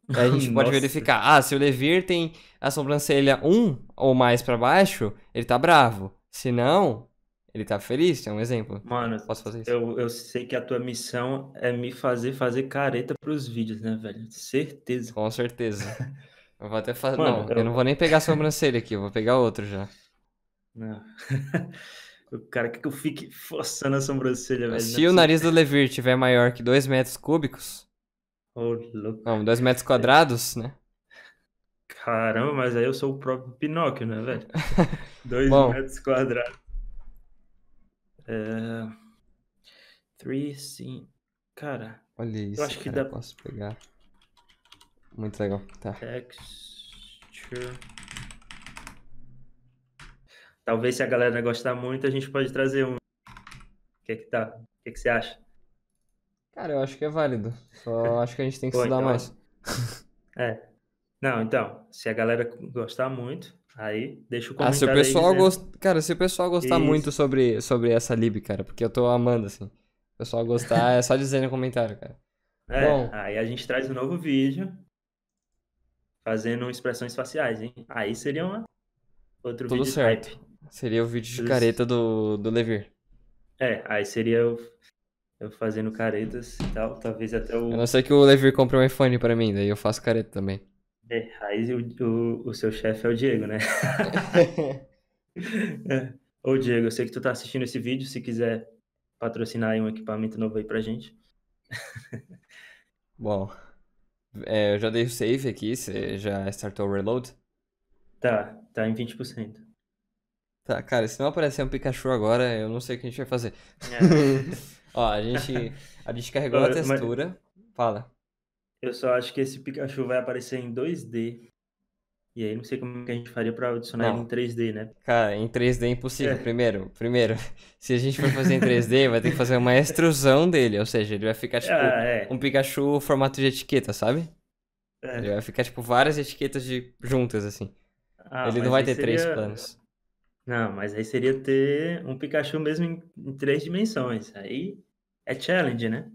A gente pode verificar. Ah, se o Levir tem a sobrancelha 1 ou mais para baixo, ele tá bravo. Se não, ele tá feliz, é um exemplo. Mano, posso fazer isso? Eu, eu sei que a tua missão é me fazer fazer careta pros vídeos, né, velho? Certeza. Com certeza. eu vou até fazer. não, eu... eu... não vou nem pegar a sobrancelha aqui, eu vou pegar outro já. Não. o cara que eu fique forçando a sobrancelha, velho. É se o nariz do Levir tiver maior que 2 metros cúbicos, Oh, Não, dois metros quadrados, né? Caramba, mas aí eu sou o próprio Pinóquio, né, velho? dois metros quadrados. É... Three, sim. Cara. Olha isso. Eu acho cara, que dá. Posso pegar. Muito legal. Tá. Texture. Talvez se a galera gostar muito, a gente pode trazer um. O que é que tá? O que, é que você acha? Cara, eu acho que é válido. Só acho que a gente tem que Pô, estudar então, mais. É. Não, então, se a galera gostar muito, aí deixa o comentário. Ah, se o pessoal gost... Cara, se o pessoal gostar Isso. muito sobre, sobre essa lib, cara, porque eu tô amando, assim. O pessoal gostar, é só dizer no comentário, cara. É, Bom, aí a gente traz um novo vídeo fazendo expressões faciais, hein? Aí seria uma outro Tudo vídeo certo. Seria o vídeo de Tudo careta do, do Levir. É, aí seria o fazendo caretas e tal, talvez até o... A não ser que o Levir compre um iPhone para mim, daí eu faço careta também. É, aí o, o, o seu chefe é o Diego, né? É. Ô Diego, eu sei que tu tá assistindo esse vídeo, se quiser patrocinar um equipamento novo aí pra gente. Bom, é, eu já dei o save aqui, você já startou o reload? Tá, tá em 20%. Tá, cara, se não aparecer um Pikachu agora, eu não sei o que a gente vai fazer. É. Ó, a gente, a gente carregou a textura. Fala. Eu só acho que esse Pikachu vai aparecer em 2D. E aí não sei como que a gente faria pra adicionar não. ele em 3D, né? Cara, em 3D é impossível. É. Primeiro, primeiro, se a gente for fazer em 3D, vai ter que fazer uma extrusão dele. Ou seja, ele vai ficar tipo ah, é. um Pikachu formato de etiqueta, sabe? É. Ele vai ficar tipo várias etiquetas de... juntas, assim. Ah, ele não vai ter seria... três planos. Não, mas aí seria ter um Pikachu mesmo em, em três dimensões. Aí é challenge, né?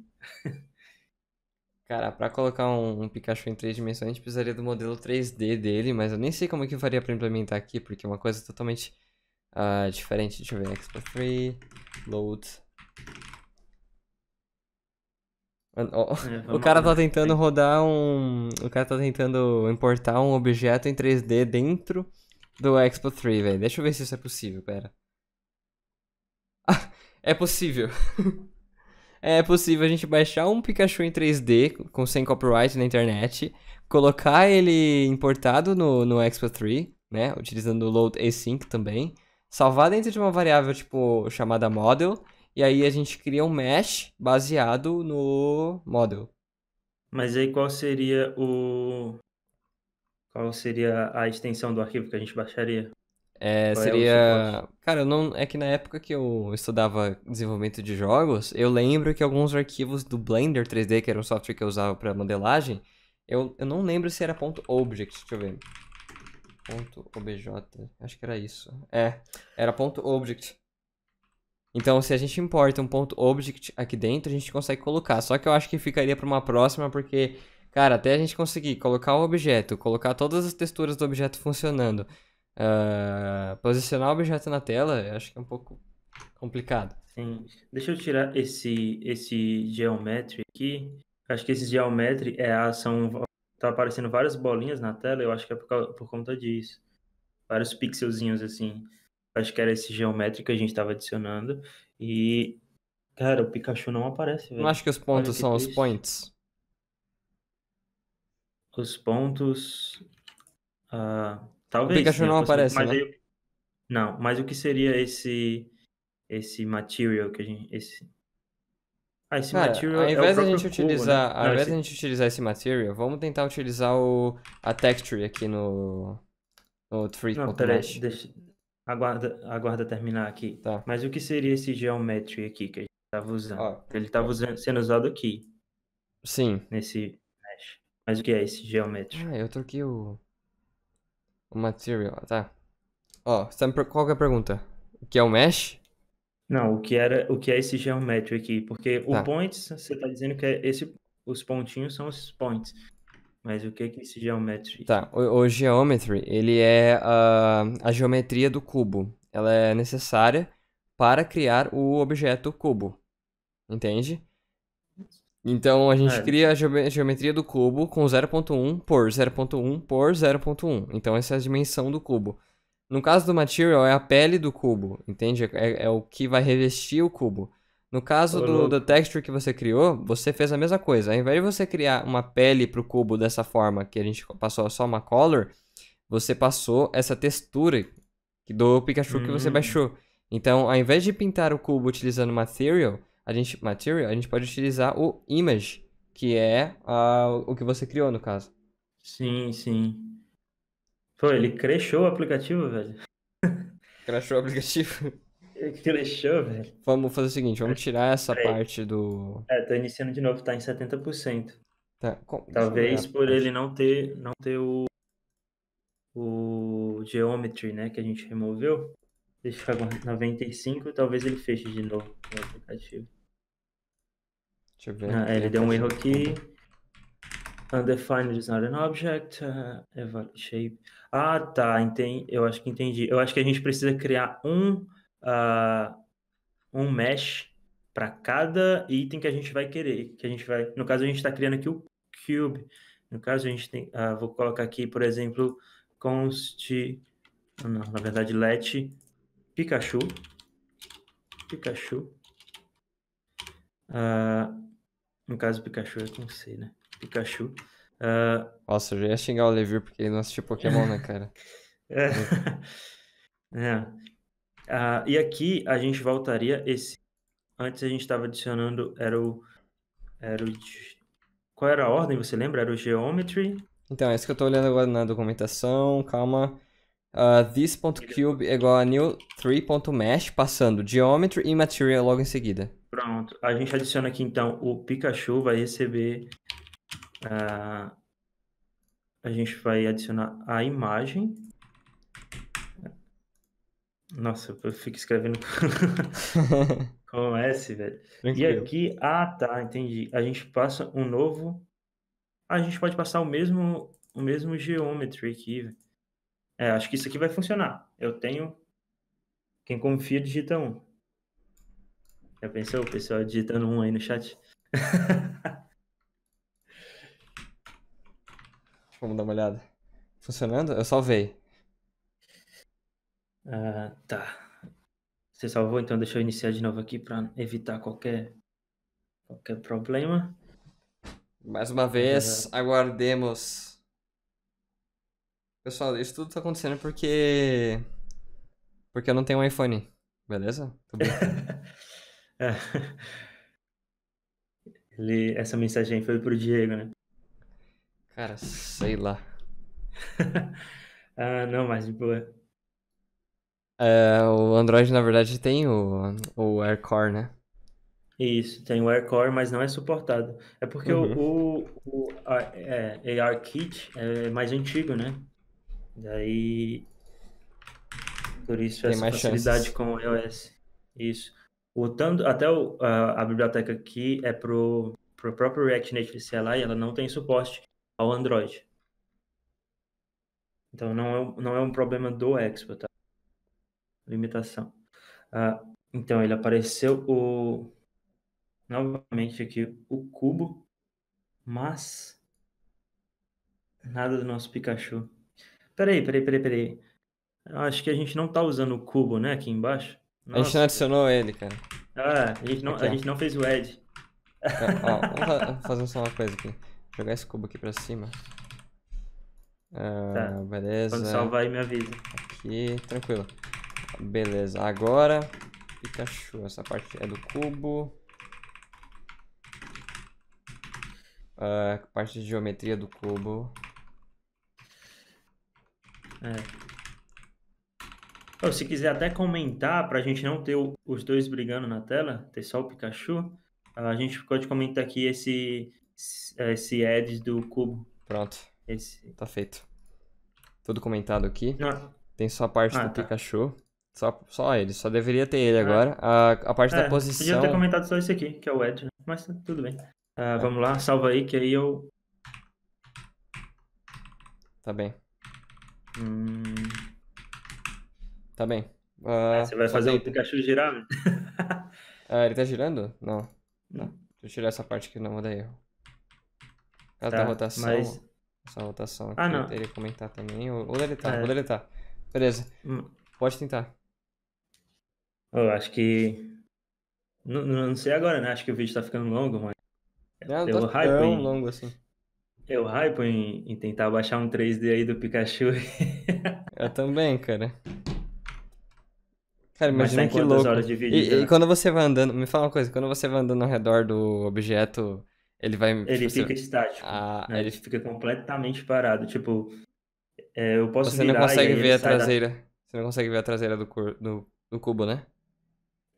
Cara, pra colocar um, um, Pikachu em três dimensões, a gente precisaria do modelo 3D dele, mas eu nem sei como é que eu faria pra implementar aqui, porque é uma coisa totalmente uh, diferente. Deixa eu ver, Expo 3, load. Ah, é, o cara tá tentando rodar um. O cara tá tentando importar um objeto em 3D dentro do Expo 3, velho. Deixa eu ver se isso é possível, pera. Ah, é possível. é possível a gente baixar um Pikachu em 3D com sem copyright na internet, colocar ele importado no, no Expo 3, né? Utilizando o load async também. Salvar dentro de uma variável tipo chamada model. E aí a gente cria um mesh baseado no model. Mas aí qual seria o, qual seria a extensão do arquivo que a gente baixaria? É, é seria. É Cara, não é que na época que eu estudava desenvolvimento de jogos, eu lembro que alguns arquivos do Blender 3D, que era um software que eu usava para modelagem, eu, eu não lembro se era ponto .object, deixa eu ver. Ponto .obj, acho que era isso. É, era ponto .object. Então, se a gente importa um ponto .object aqui dentro, a gente consegue colocar. Só que eu acho que ficaria para uma próxima, porque Cara, até a gente conseguir colocar o objeto, colocar todas as texturas do objeto funcionando, uh, posicionar o objeto na tela, acho que é um pouco complicado. Sim. Deixa eu tirar esse, esse geometry aqui. Acho que esse geometry é a ação. Tá aparecendo várias bolinhas na tela, eu acho que é por, causa, por conta disso. Vários pixelzinhos assim. Acho que era esse geometry que a gente estava adicionando. E. Cara, o Pikachu não aparece, velho. Não acho que os pontos que são triste. os points os pontos. Uh, talvez. O Pikachu sim, não aparece. Mas né? não, mas o que seria esse esse material que a gente. Esse, ah, esse Cara, material. Ao é invés é da gente utilizar. Cubo, né? Não, invés esse... gente utilizar esse material, vamos tentar utilizar o, a texture aqui no. No 3. Não, deixa, aguarda, aguarda terminar aqui. Tá. Mas o que seria esse geometry aqui que a gente estava usando? Ele estava usando, sendo usado aqui. Sim. Nesse, mas o que é esse geometry? Ah, eu troquei o. O material, tá. Ó, tá qual que é a pergunta? O que é o mesh? Não, o que era, o que é esse geometry aqui? Porque tá. o points, você tá dizendo que é esse, os pontinhos são os points. Mas o que é, que é esse geometry? Tá, o, o geometry, ele é a, a geometria do cubo. Ela é necessária para criar o objeto cubo. Entende? Então a gente é. cria a geometria do cubo com 0.1 por 0.1 por 0.1. Então essa é a dimensão do cubo. No caso do material, é a pele do cubo, entende? É, é o que vai revestir o cubo. No caso do, do, texture que você criou, você fez a mesma coisa. Ao invés de você criar uma pele para o cubo dessa forma, que a gente passou só uma color, você passou essa textura do Pikachu hum. que você hum. baixou. Então, ao invés de pintar o cubo utilizando material, a gente, material, a gente pode utilizar o image, que é o que você criou, no caso. Sim, sim. Pô, ele crashou o aplicativo, velho. Crashou o aplicativo. Crashou, velho. Vamos fazer o seguinte, vamos tirar essa parte do... É, tô iniciando de novo, tá em 70%. Tá, com... Talvez por ele não ter, não ter o... O Geometry, né, que a gente removeu. Deixa eu ficar com 95, talvez ele feche de novo o aplicativo. Deixa eu ver. Ah, ele deu um erro aqui. Undefined is not an object. Uh, shape. Ah, tá. Entendi. Eu acho que entendi. Eu acho que a gente precisa criar um, uh, um mesh para cada item que a gente vai querer. Que a gente vai. No caso, a gente está criando aqui o cube. No caso, a gente tem. Uh, vou colocar aqui, por exemplo, const. Não, na verdade, let Pikachu. Pikachu. Uh, no caso, Pikachu é com C, né? Pikachu. Uh... Nossa, eu já ia xingar o Levi porque ele não assistiu Pokémon, né, cara? é. é. Uh, e aqui a gente voltaria esse. Antes a gente estava adicionando, era o. Era o. Qual era a ordem, você lembra? Era o Geometry. Então, é isso que eu tô olhando agora na documentação, calma. Uh, ah, this.cube é igual a new 3.mesh, passando Geometry e Material logo em seguida. Pronto. A gente adiciona aqui então o Pikachu vai receber. Uh, a gente vai adicionar a imagem. Nossa, eu fico escrevendo com S, velho. E aqui, ah tá, entendi. A gente passa um novo. A gente pode passar o mesmo, o mesmo geometry aqui. É, acho que isso aqui vai funcionar. Eu tenho. Quem confia digita 1. Um. Já pensou o pessoal digitando um aí no chat? Vamos dar uma olhada. Funcionando? Eu salvei. Ah, tá. Você salvou, então deixa eu iniciar de novo aqui para evitar qualquer, qualquer problema. Mais uma vez, é. aguardemos. Pessoal, isso tudo tá acontecendo porque. Porque eu não tenho um iPhone, beleza? Tô Ele, essa mensagem foi pro Diego, né? Cara, sei lá. ah, não, mas de boa. É, o Android, na verdade, tem o, o AirCore, né? Isso, tem o AirCore, mas não é suportado. É porque uhum. o, o, o é, ARKit é mais antigo, né? Daí. Por isso tem essa facilidade chances. com o iOS. Isso. O tanto, até o, a, a, biblioteca aqui é pro, pro próprio React Native CLI, ela não tem suporte ao Android. Então não é, não é um problema do Expo, tá? Limitação. Ah, então ele apareceu o novamente aqui o cubo, mas nada do nosso Pikachu. Peraí, peraí, peraí, peraí. Acho que a gente não tá usando o cubo, né, aqui embaixo. Nossa. A gente não adicionou ele, cara. Ah, a gente não, aqui, a gente não fez o Ed. Ó, ó, vamos fazer só uma coisa aqui. jogar esse cubo aqui pra cima. Ah, tá. Beleza. Quando salvar aí me avisa. Aqui, tranquilo. Beleza, agora Pikachu, essa parte é do cubo. A ah, parte de geometria do cubo. É. Oh, se quiser até comentar, para a gente não ter os dois brigando na tela, ter só o Pikachu, a gente pode comentar aqui esse, esse Eds do cubo. Pronto. Esse. Tá feito. Tudo comentado aqui. Não. Ah. Tem só a parte ah, do tá. Pikachu. Só, só ele, só deveria ter ele ah. agora. A, a parte é, da posição. Podia ter comentado só esse aqui, que é o Ed, né? mas tá tudo bem. Ah, é. Vamos lá, salva aí, que aí eu. Tá bem. Hum... Tá bem. Uh, ah, você vai tá fazer o Pikachu girar? Né? ah, ele tá girando? Não. Não. Deixa eu tirar essa parte que não vou dar erro. Ela tá, da rotação. Mas... Essa rotação ah, aqui. Ah, não. Ele comentar também. Ou deletar, é. ou deletar. Beleza. Hum. Pode tentar. Eu acho que. Não, não sei agora, né? Acho que o vídeo tá ficando longo, mas. Não, eu não tá tão em... longo assim. Eu hype em, em tentar baixar um 3D aí do Pikachu. eu também, cara. Cara, imagina que louco. Horas de vídeo, e, e, né? quando você vai andando, me fala uma coisa, quando você vai andando ao redor do objeto, ele vai... Ele tipo, assim, fica você... estático, ah, né? ele... ele... fica completamente parado, tipo, é, eu posso Você não consegue ver a traseira, da... você não consegue ver a traseira do, cur... do, do cubo, né?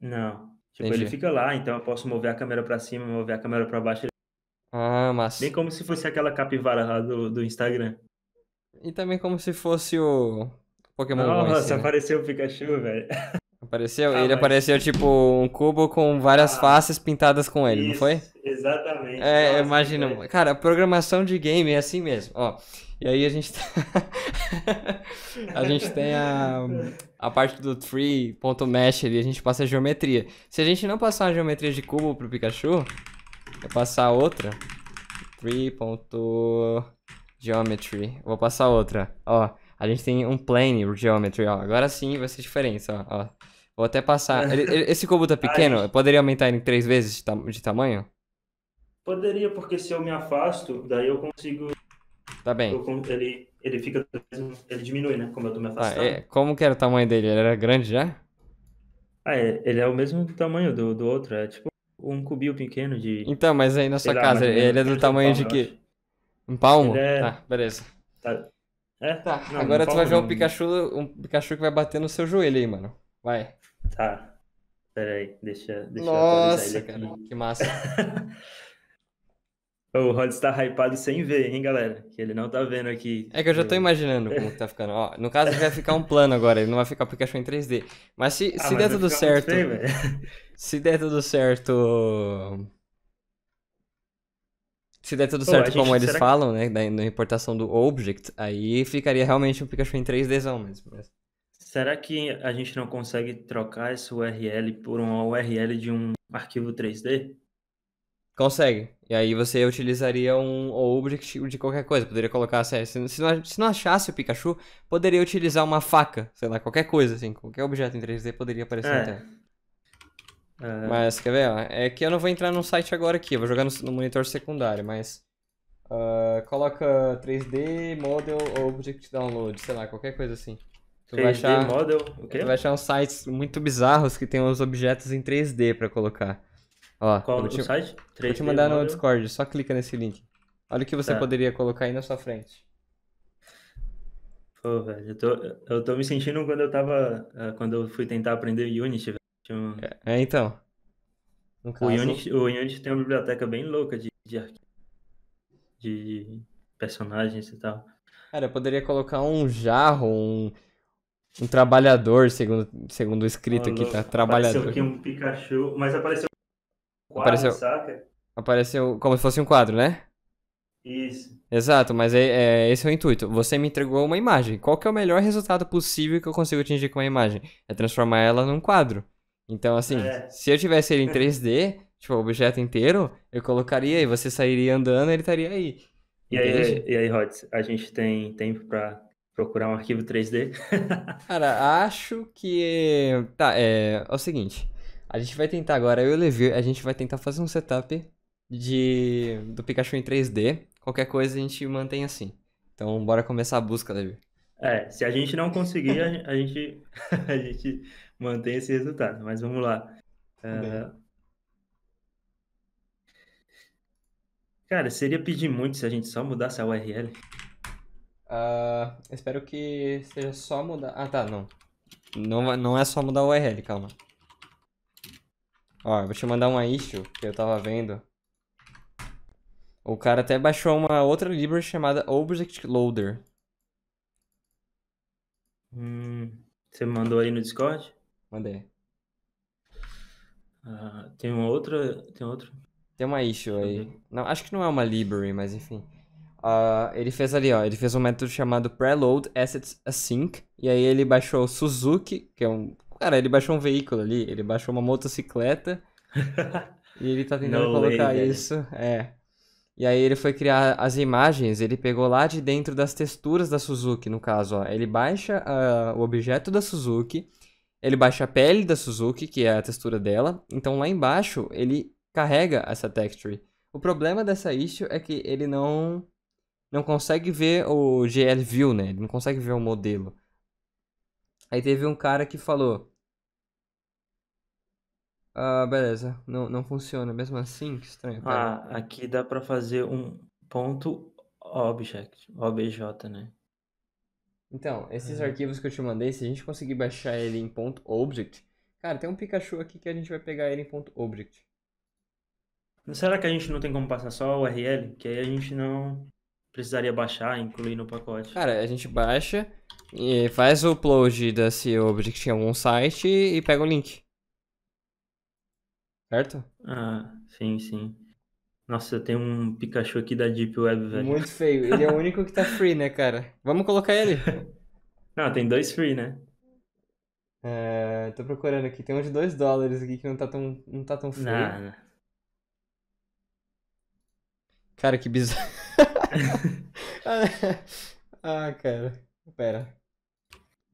Não, tipo, Entendi. ele fica lá, então eu posso mover a câmera pra cima, mover a câmera pra baixo. Ele... Ah, mas. Bem como se fosse aquela capivara lá do, do Instagram. E também como se fosse o... Pokémon Nossa, Go. Nossa, né? apareceu o Pikachu, velho. Apareceu? Ah, ele mas... apareceu tipo um cubo com várias ah, faces pintadas com ele, isso, não foi? Exatamente. É, imagina. Cara, programação de game é assim mesmo, ó. E aí a gente tá a gente tem a, a parte do tree.mesh ali, a gente passa a geometria. Se a gente não passar uma geometria de cubo pro Pikachu, é passar outra tree.geometry. Vou passar outra. Ó, a gente tem um plane geometry, ó. Agora sim vai ser diferente, ó. ó. Ou até passar. Ele, ele, esse cubo tá pequeno? Aí, poderia aumentar ele três vezes de, tam de, tamanho? Poderia, porque se eu me afasto, daí eu consigo. Tá bem. Eu, ele, ele fica. Ele diminui, né? Como eu tô me ah, afastando. Ah, é, como que era o tamanho dele? Ele era grande já? Ah, é, ele é o mesmo tamanho do, do outro. É tipo um cubinho pequeno de. Então, mas aí na sua casa, ele é do é tamanho de, que? Um palmo? É... Tá, beleza. Tá. É? Tá, não, agora um tu vai ver um Pikachu, um Pikachu que vai bater no seu joelho aí, mano. Vai. Tá. Peraí, deixa, deixa Nossa, eu cara, que massa. o Rod está hypado sem ver, hein, galera? Que ele não tá vendo aqui. É que eu já tô imaginando como que tá ficando. Ó, no caso, vai ficar um plano agora, ele não vai ficar Pikachu em 3D. Mas se, ah, se mas der tudo certo. Feio, se der tudo certo. Se der tudo certo, Pô, gente, como eles falam, que... né? Na importação do Object, aí ficaria realmente um Pikachu em 3Dzão mesmo. Será que a gente não consegue trocar essa URL por uma URL de um arquivo 3D? Consegue. E aí você utilizaria um object de qualquer coisa. Poderia colocar, se não, se não achasse o Pikachu, poderia utilizar uma faca, sei lá, qualquer coisa, assim. Qualquer objeto em 3D poderia aparecer é. na então. tela. É... Mas, quer ver? Ó, é que eu não vou entrar no site agora aqui, eu vou jogar no, no monitor secundário, mas... Uh, coloca 3D Model Object Download, sei lá, qualquer coisa assim. Tu 3D vai achar, model, o quê? Tu vai achar uns sites muito bizarros que tem uns objetos em 3D pra colocar. Ó, Qual o te, site? 3D vou te mandar model. no Discord, só clica nesse link. Olha o que você tá. poderia colocar aí na sua frente. Pô, velho, eu tô, eu tô me sentindo quando eu tava. Ah, quando eu fui tentar aprender Unity, velho. É, é, então. o, Unity, o Unity tem uma biblioteca bem louca de, de arquivos. De personagens e tal. Cara, eu poderia colocar um jarro, um um trabalhador, segundo, segundo escrito aqui, tá? Trabalhador. Apareceu aqui um Pikachu, mas apareceu um quadro, apareceu, saca? Apareceu como se fosse um quadro, né? Isso. Exato, mas é, é, esse é o intuito. Você me entregou uma imagem. Qual que é o melhor resultado possível que eu consigo atingir com uma imagem? É transformar ela num quadro. Então, assim, é. se eu tivesse ele em 3D, tipo, o objeto inteiro, eu colocaria e você sairia andando e ele estaria aí. E aí, e aí Rods, a gente tem tempo pra procurar um arquivo 3D. Cara, acho que. Tá, é, é o seguinte. A gente vai tentar agora, eu e o Levi, a gente vai tentar fazer um setup de do Pikachu em 3D. Qualquer coisa a gente mantém assim. Então, bora começar a busca, Levi. É, se a gente não conseguir, a, gente, a gente mantém esse resultado. Mas vamos lá. Uh... Cara, seria pedir muito se a gente só mudasse a URL. Uh, espero que seja só mudar... Ah, tá, não. Não, não é só mudar o URL, calma. Ó, vou te mandar uma issue que eu tava vendo. O cara até baixou uma outra library chamada Object Loader. Hum, você mandou aí no Discord? Mandei. Ah, tem uma outra. Tem outra. Tem uma issue aí. Não, acho que não é uma library, mas enfim. Uh, ele fez ali, ó, ele fez um método chamado Preload Assets Async, e aí ele baixou o Suzuki, que é um... Cara, ele baixou um veículo ali, ele baixou uma motocicleta, e ele tá tentando colocar way, isso, é. E aí ele foi criar as imagens, ele pegou lá de dentro das texturas da Suzuki, no caso, ó. Ele baixa uh, o objeto da Suzuki, ele baixa a pele da Suzuki, que é a textura dela. Então lá embaixo ele carrega essa texture. O problema dessa issue é que ele não não consegue ver o GL View, né? Ele não consegue ver o modelo. Aí teve um cara que falou. Ah, beleza. Não, não funciona. Mesmo assim, que estranho. Cara. Ah, aqui dá pra fazer um ponto object, OBJ, né? Então, esses é. arquivos que eu te mandei, se a gente conseguir baixar ele em ponto .object... Cara, tem um Pikachu aqui que a gente vai pegar ele em ponto .object. Será que a gente não tem como passar só o URL? Que aí a gente não precisaria baixar, incluir no pacote? Cara, a gente baixa, e faz o upload desse object em algum é site e pega o link. Certo? Ah, sim, sim. Nossa, tem um Pikachu aqui da Deep Web, velho. Muito feio. Ele é o único que tá free, né, cara? Vamos colocar ele. não, tem dois free, né? É, tô procurando aqui. Tem uns de dois dólares aqui que não tá tão, não tá tão free. Cara, que bizarro. ah, cara. Pera.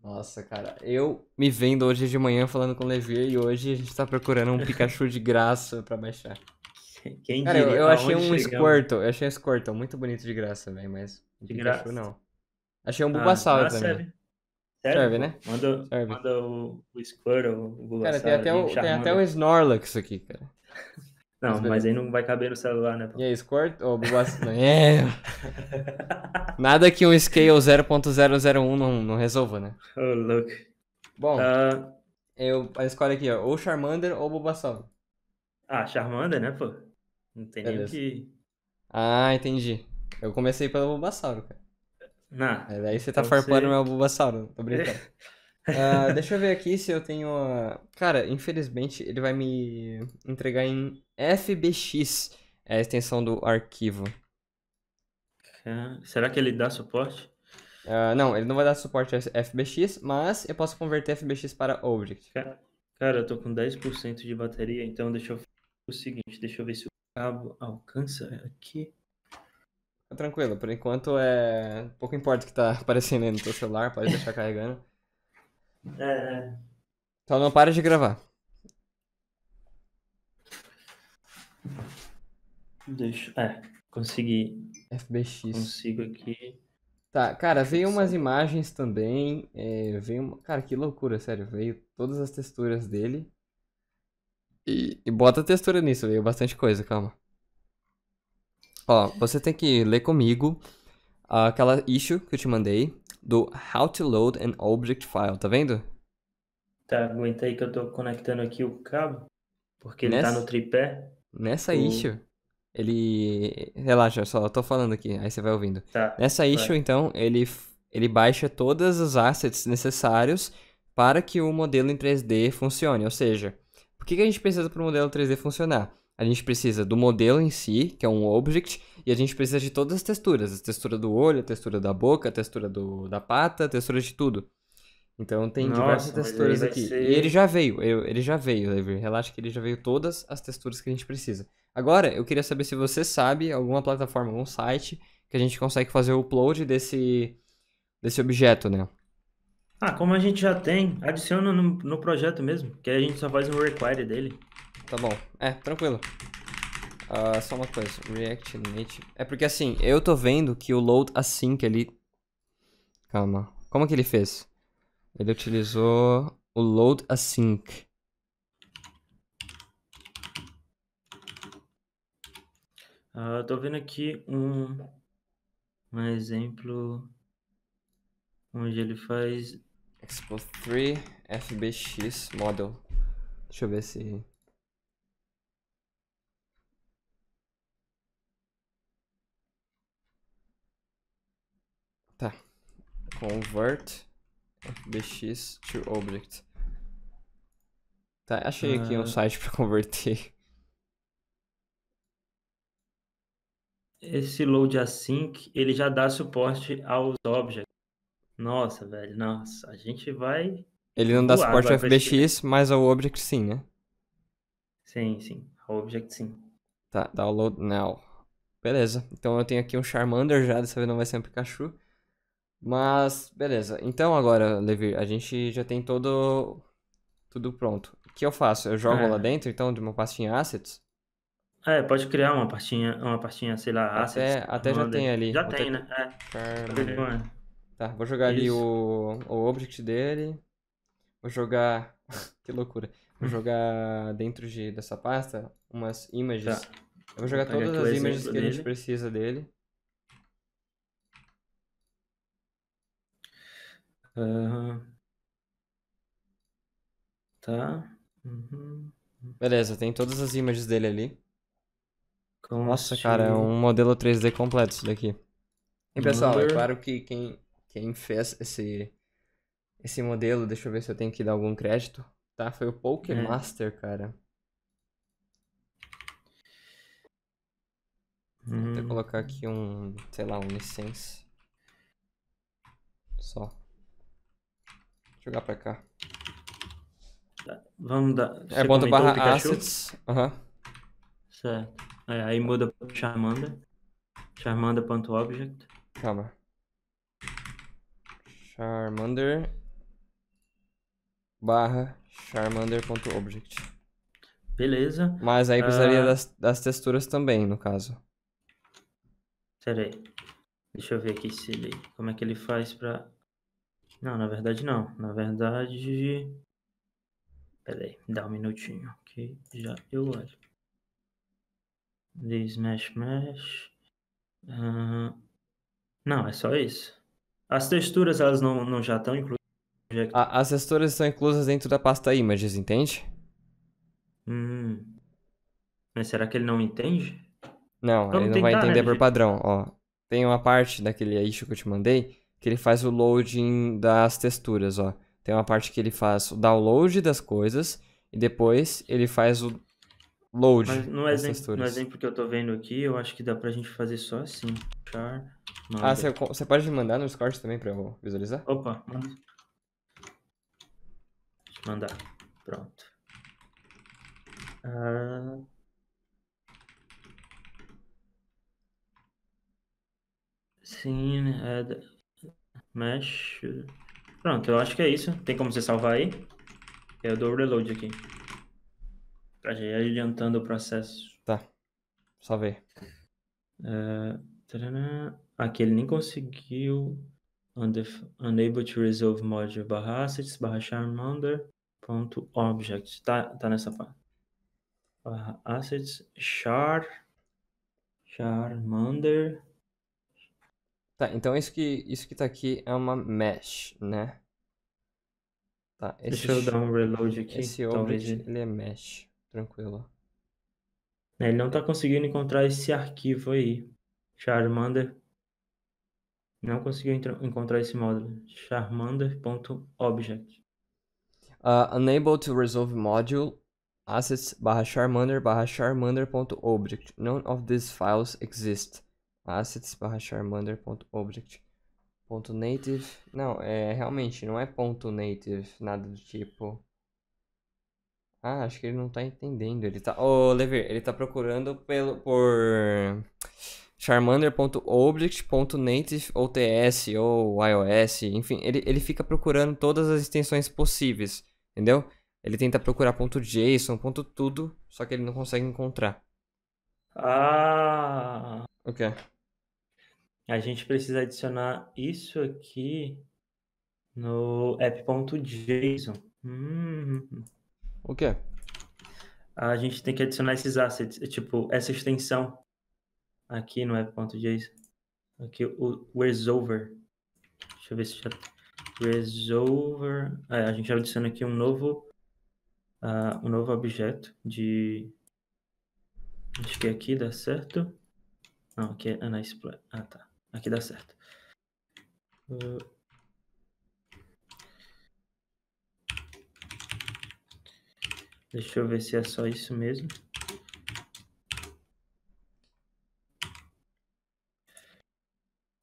Nossa, cara. Eu me vendo hoje de manhã falando com o Levi e hoje a gente tá procurando um Pikachu de graça pra baixar. Quem cara, diria, eu, eu achei um Squirtle. Eu achei um Squirtle muito bonito de graça, velho, mas de Pikachu graça. não. Achei um ah, Bulbasaur ah, também. Serve. Serve, serve né? Manda, serve. manda o, o Squirtle, o Bulbasaur. Cara, tem até, o, tem até o Snorlax aqui, cara. Não, mas aí não vai caber no celular, né? Pô? E aí, Squirt ou oh, Bulbasaur? é. Nada que um scale 0.001 não, não resolva, né? Oh, louco. Bom, uh... eu a escolha aqui, ó. Ou Charmander ou Bulbasaur. Ah, Charmander, né, pô? Não tem Beleza. nem que... Ah, entendi. Eu comecei pelo Bulbasauro, cara. Não. é, daí você tá então farpando meu Bulbasauro, né? tô brincando. uh, deixa eu ver aqui se eu tenho. Cara, infelizmente ele vai me entregar em FBX é a extensão do arquivo. Será que ele dá suporte? Uh, não, ele não vai dar suporte a FBX, mas eu posso converter FBX para Object. Cara, eu tô com 10% de bateria, então deixa eu o seguinte, deixa eu ver se o cabo alcança aqui. Tranquilo, por enquanto é. Pouco importa o que tá aparecendo aí no teu celular, pode deixar carregando. É. é. Só não para de gravar. Deixa. É, consegui. FBX. Consigo aqui. Tá, cara, veio umas imagens também. É, veio. Cara, que loucura, sério. Veio todas as texturas dele. E, e bota textura nisso, veio bastante coisa, calma. Ó, você tem que ler comigo uh, aquela issue que eu te mandei do How to Load an Object File, tá vendo? Tá, aguenta aí que eu tô conectando aqui o cabo, porque ele Nessa? tá no tripé. Nessa hum. issue, ele. Relaxa, só tô falando aqui, aí você vai ouvindo. Tá, Nessa issue, então, ele, ele baixa todos os assets necessários para que o modelo em 3D funcione. Ou seja, por que, que a gente precisa para o modelo 3D funcionar? A gente precisa do modelo em si, que é um object, e a gente precisa de todas as texturas: a textura do olho, a textura da boca, a textura do, da pata, a textura de tudo. Então tem Nossa, diversas texturas aqui. Ser... E ele já veio, ele já veio, Lever. Relaxa que ele já veio todas as texturas que a gente precisa. Agora, eu queria saber se você sabe alguma plataforma, algum site que a gente consegue fazer o upload desse, desse objeto, né? Ah, como a gente já tem, adiciona no, no projeto mesmo, que a gente só faz um require dele. Tá bom, é, tranquilo. Uh, só uma coisa, React Native. É porque assim, eu tô vendo que o load async assim ali. Calma. Como que ele fez? Ele utilizou o load async. Uh, vendo aqui um, um exemplo onde ele faz Expose 3 FBX model. Deixa eu ver se. Tá. Convert bx to object. Tá, achei aqui um ah. site para converter. Esse load async, ele já dá suporte aos objects. Nossa, velho, nossa, a gente vai ele não dá suporte ao FBX, mas ao Object sim, né? Sim, sim. Ao Object sim. Tá, download now. Beleza. Então eu tenho aqui um Charmander já, dessa vez não vai ser um Pikachu. Mas, beleza. Então agora, Levi, a gente já tem todo tudo pronto. O que eu faço? Eu jogo é. lá dentro, então, de uma pastinha assets? É, pode criar uma pastinha, uma pastinha, sei lá, assets. Até, até já tem ali. Já tem, né? É. Caramba. Tá, vou jogar Isso. ali o, o object dele. Vou jogar... que loucura. Vou jogar dentro de, dessa pasta umas images. Tá. Eu vou jogar todas as images que dele. a gente precisa dele. tá. Uhum. Beleza, tem todas as imagens dele ali. Nossa, cara, é um modelo 3D completo isso daqui. E pessoal, é claro que quem, quem fez esse, esse modelo, deixa eu ver se eu tenho que dar algum crédito, tá? Foi o Pokémaster, cara. Vou até hum. colocar aqui um, sei lá, um licença. Só jogar pra cá. Tá, vamos dar. É você é, bota barra assets. Uhum. Certo. É, aí muda pra Charmander. Charmander.object. Calma. Charmander barra charmander.object. Beleza. Mas aí ah. precisaria uh... das, das texturas também, no caso. Pera aí. Deixa eu ver aqui se ele, como é que ele faz pra não, na verdade não. Na verdade. Peraí, dá um minutinho que já eu olho. Smash, mesh mesh. Uh... Não, é só isso. As texturas elas não, não já estão incluídas. as texturas estão inclusas dentro da pasta images, entende? Hum. Mas será que ele não entende? Não, Vamos ele não tentar, vai né, entender né, por gente? padrão. Ó, tem uma parte daquele eixo que eu te mandei que ele faz o loading das texturas, ó. Tem uma parte que ele faz o download das coisas e depois ele faz o load Mas no, das exemplo, no exemplo que eu tô vendo aqui, eu acho que dá pra gente fazer só assim. Char, ah, você pode mandar no Discord também pra eu visualizar? Opa, manda. Deixa eu mandar. Pronto. Ah... Sim, é... Mesh. Pronto, eu acho que é isso. Tem como você salvar aí? Eu dou o reload aqui. Pra já ir adiantando o processo. Tá. Salvei. Uh, aqui ele nem conseguiu. Unable to resolve module barra assets barra charmander ponto object. Tá, tá nessa parte. Barra assets char charmander Tá, então isso que, isso que tá aqui é uma mesh, né? Tá, Deixa eu dar um reload aqui. Esse talvez tá object, ele é mesh, tranquilo. É, ele não tá conseguindo encontrar esse arquivo aí. Charmander. Não conseguiu encontrar esse módulo. Charmander.object. Uh, unable to resolve module assets barra charmander barra charmander.object. None of these files exist assets barra charmander.object.native. Não, é realmente, não é ponto .native, nada do tipo. Ah, acho que ele não tá entendendo. Ele tá. Ô, oh, Lever, ele tá procurando pelo, por charmander.object.native ou TS ou iOS, enfim, ele, ele fica procurando todas as extensões possíveis, entendeu? Ele tenta procurar ponto .json, ponto tudo, só que ele não consegue encontrar. Ah. O okay. quê? A gente precisa adicionar isso aqui no app.json. Hum. O que? A gente tem que adicionar esses assets, tipo, essa extensão aqui no app.json. Aqui o resolver. Deixa eu ver se já. Resolver. É, a gente adiciona aqui um novo. Uh, um novo objeto de. Acho que é aqui dá certo. Não, aqui é Anasplan. Ah, tá. Aqui dá certo. Ah. Deixa eu ver se é só isso mesmo.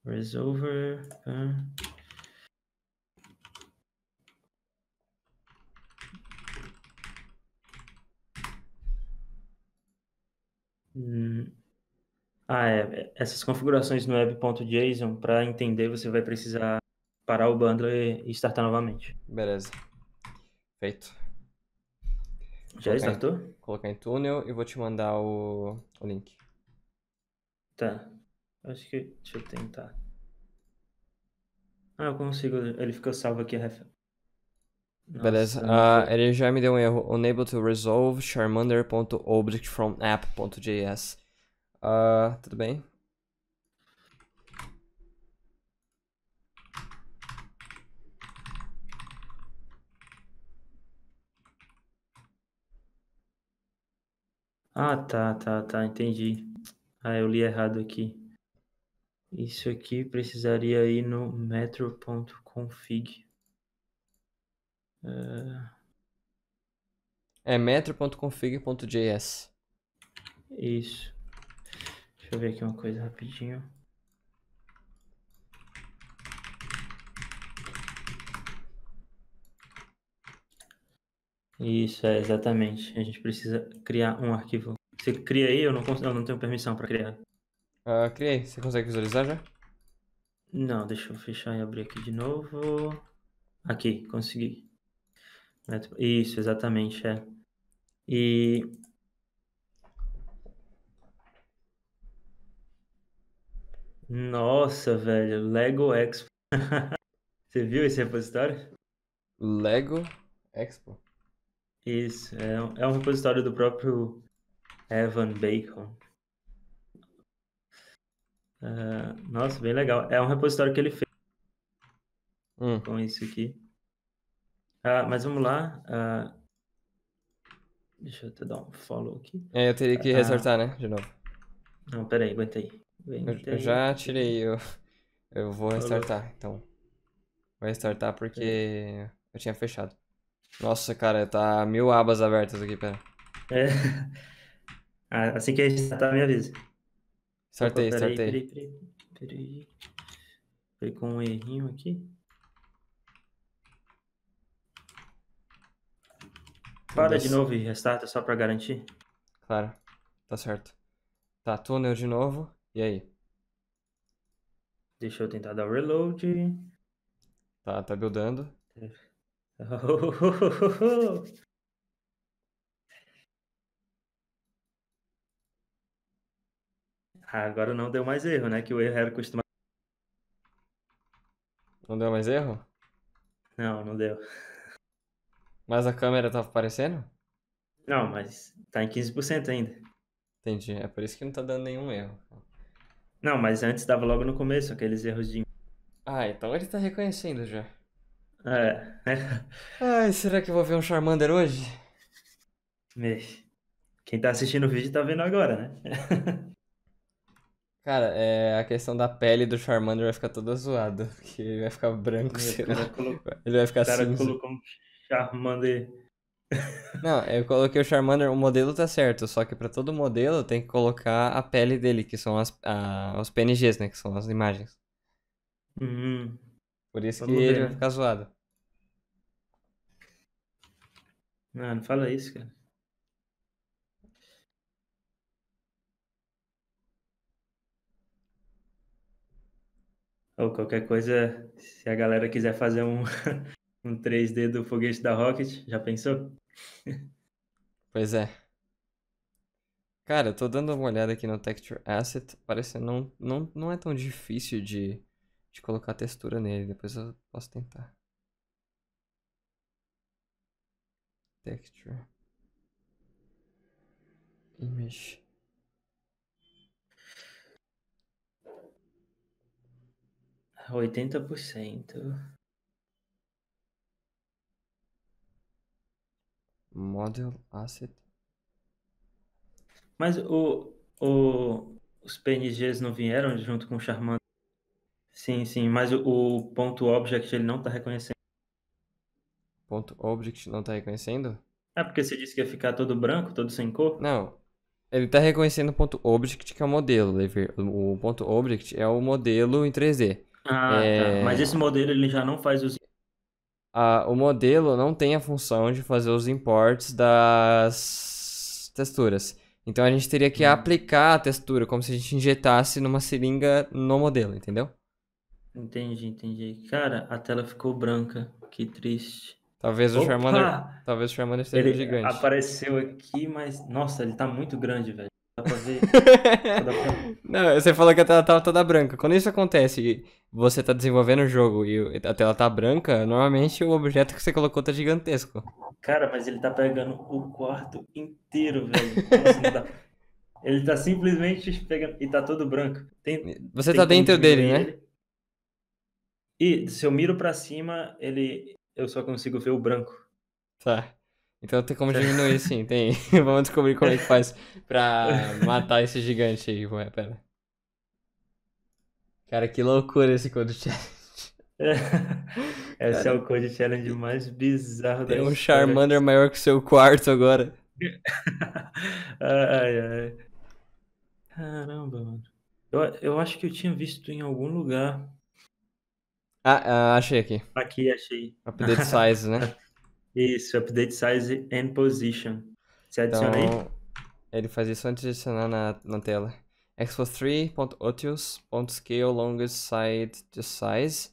Resolver. Ah. Hum. Ah, é, é. Essas configurações no web.json, para entender, você vai precisar parar o bundle e startar novamente. Beleza. Feito. Já colocar startou? Em, colocar em túnel e vou te mandar o, o link. Tá. Acho que. Deixa eu tentar. Ah, eu consigo. Ele ficou salvo aqui, Rafael. Nossa, Beleza. Uh, ele já me deu um erro. Unable to resolve charmander.object from app.js. Uh, tudo bem. Ah, tá, tá, tá, entendi. Ah, eu li errado aqui. Isso aqui precisaria ir no metro.config. Uh... Ah. É metro.config.js. Isso eu ver aqui uma coisa rapidinho. Isso, é exatamente. A gente precisa criar um arquivo. Você cria aí, eu não, consigo, eu não tenho permissão para criar. Uh, ah, criei. Você consegue visualizar já? Não, deixa eu fechar e abrir aqui de novo. Aqui, consegui. Isso, exatamente, é. E Nossa, velho, Lego Expo. Você viu esse repositório? Lego Expo. Isso, é, um, é um repositório do próprio Evan Bacon. Uh, nossa, bem legal. É um repositório que ele fez hum. com isso aqui. Uh, mas vamos lá. Uh, deixa eu te dar um follow aqui. É, eu teria que ressaltar, né? De novo. Não, peraí, aguenta aí. Eu já tirei, eu, eu vou restartar, então. Vou restartar porque é. eu tinha fechado. Nossa, cara, tá mil abas abertas aqui, pera. É. Ah, assim que restartar, me avisa. Sortei, Opa, peraí, sortei. Peraí, peraí, peraí. Foi com um errinho aqui. Para de novo e restarta só pra garantir. Claro, tá certo. Tá, túnel de novo. E aí? Deixa eu tentar dar o reload. Tá, tá buildando. Agora não deu mais erro, né? Que o erro era costumado. Não deu mais erro? Não, não deu. Mas a câmera tava tá aparecendo? Não, mas tá em 15% ainda. Entendi. É por isso que não tá dando nenhum erro. Não, mas antes dava logo no começo aqueles erros de. Ah, então ele tá reconhecendo já. É. Ai, será que eu vou ver um Charmander hoje? Mexe. Quem tá assistindo o vídeo tá vendo agora, né? Cara, é, a questão da pele do Charmander vai ficar toda zoada. Porque ele vai ficar branco, Colocou... Ele vai ficar o cara cinza. colocou um Charmander não, eu coloquei o Charmander, o modelo tá certo, só que para todo modelo tem que colocar a pele dele, que são as, a, os PNGs, né? Que são as imagens. Uhum. Por isso Vamos tá que ver, ele vai ficar é. zoado. Não, não fala isso, cara. Ou qualquer coisa, se a galera quiser fazer um, um 3D do foguete da Rocket, já pensou? pois é. Cara, eu tô dando uma olhada aqui no Texture Asset, parece não não, não é tão difícil de, de colocar textura nele, depois eu posso tentar. Texture. Image. Oitenta por cento. Model Asset. Mas o, o, os PNGs não vieram junto com o Charmander? Sim, sim, mas o, o ponto object ele não está reconhecendo. Ponto object não está reconhecendo? É porque você disse que ia ficar todo branco, todo sem cor? Não. Ele está reconhecendo o ponto object, que é o modelo. Né? O ponto object é o modelo em 3D. Ah, tá. é... tá. Mas esse modelo ele já não faz os a, o modelo não tem a função de fazer os imports das texturas. Então a gente teria que uhum. aplicar a textura, como se a gente injetasse numa seringa no modelo, entendeu? Entendi, entendi. Cara, a tela ficou branca. Que triste. Talvez Opa! o Charmander. Talvez o Charmander esteja ele gigante. Apareceu aqui, mas. Nossa, ele tá muito grande, velho. Não, você falou que a tela tava tá toda branca. Quando isso acontece e você tá desenvolvendo o jogo e a tela tá branca, normalmente o objeto que você colocou tá gigantesco. Cara, mas ele tá pegando o quarto inteiro, velho. Nossa, assim ele tá simplesmente pegando. E tá todo branco. Tem, você tem tá dentro dele, né? Ele. E se eu miro pra cima, ele. Eu só consigo ver o branco. Tá. Então tem como diminuir sim, tem. Vamos descobrir como é que faz pra matar esse gigante aí. Ué, pera. Cara, que loucura esse Code Challenge. É, esse Cara, é o Code Challenge mais bizarro da Tem um Charmander maior que o seu quarto agora. ai, ai. Caramba, mano. Eu, eu acho que eu tinha visto em algum lugar. Ah, ah achei aqui. Aqui, achei. Update size, né? Isso, update size and position. Você adiciona então, aí? Ele faz isso antes de adicionar na, na tela. Expo3.otius.scale longest side to size.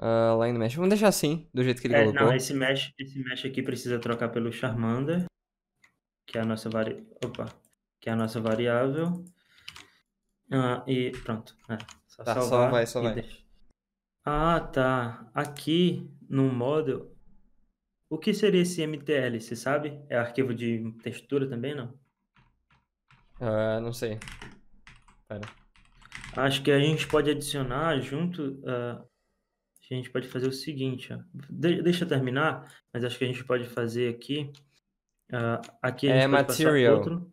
Uh, line mesh. Vamos deixar assim, do jeito que ele é, colocou. Não, esse mesh, esse mesh aqui precisa trocar pelo Charmander, que é a nossa, vari... Opa, que é a nossa variável. Uh, e pronto. É, só tá, salvar só vai, só vai. Deixa. Ah, tá. Aqui no model o que seria esse MTL, você sabe? É arquivo de textura também, não? Uh, não sei. Pera. Acho que a gente pode adicionar junto. Uh, a gente pode fazer o seguinte, ó. De deixa eu terminar, mas acho que a gente pode fazer aqui. Uh, aqui é material. Outro...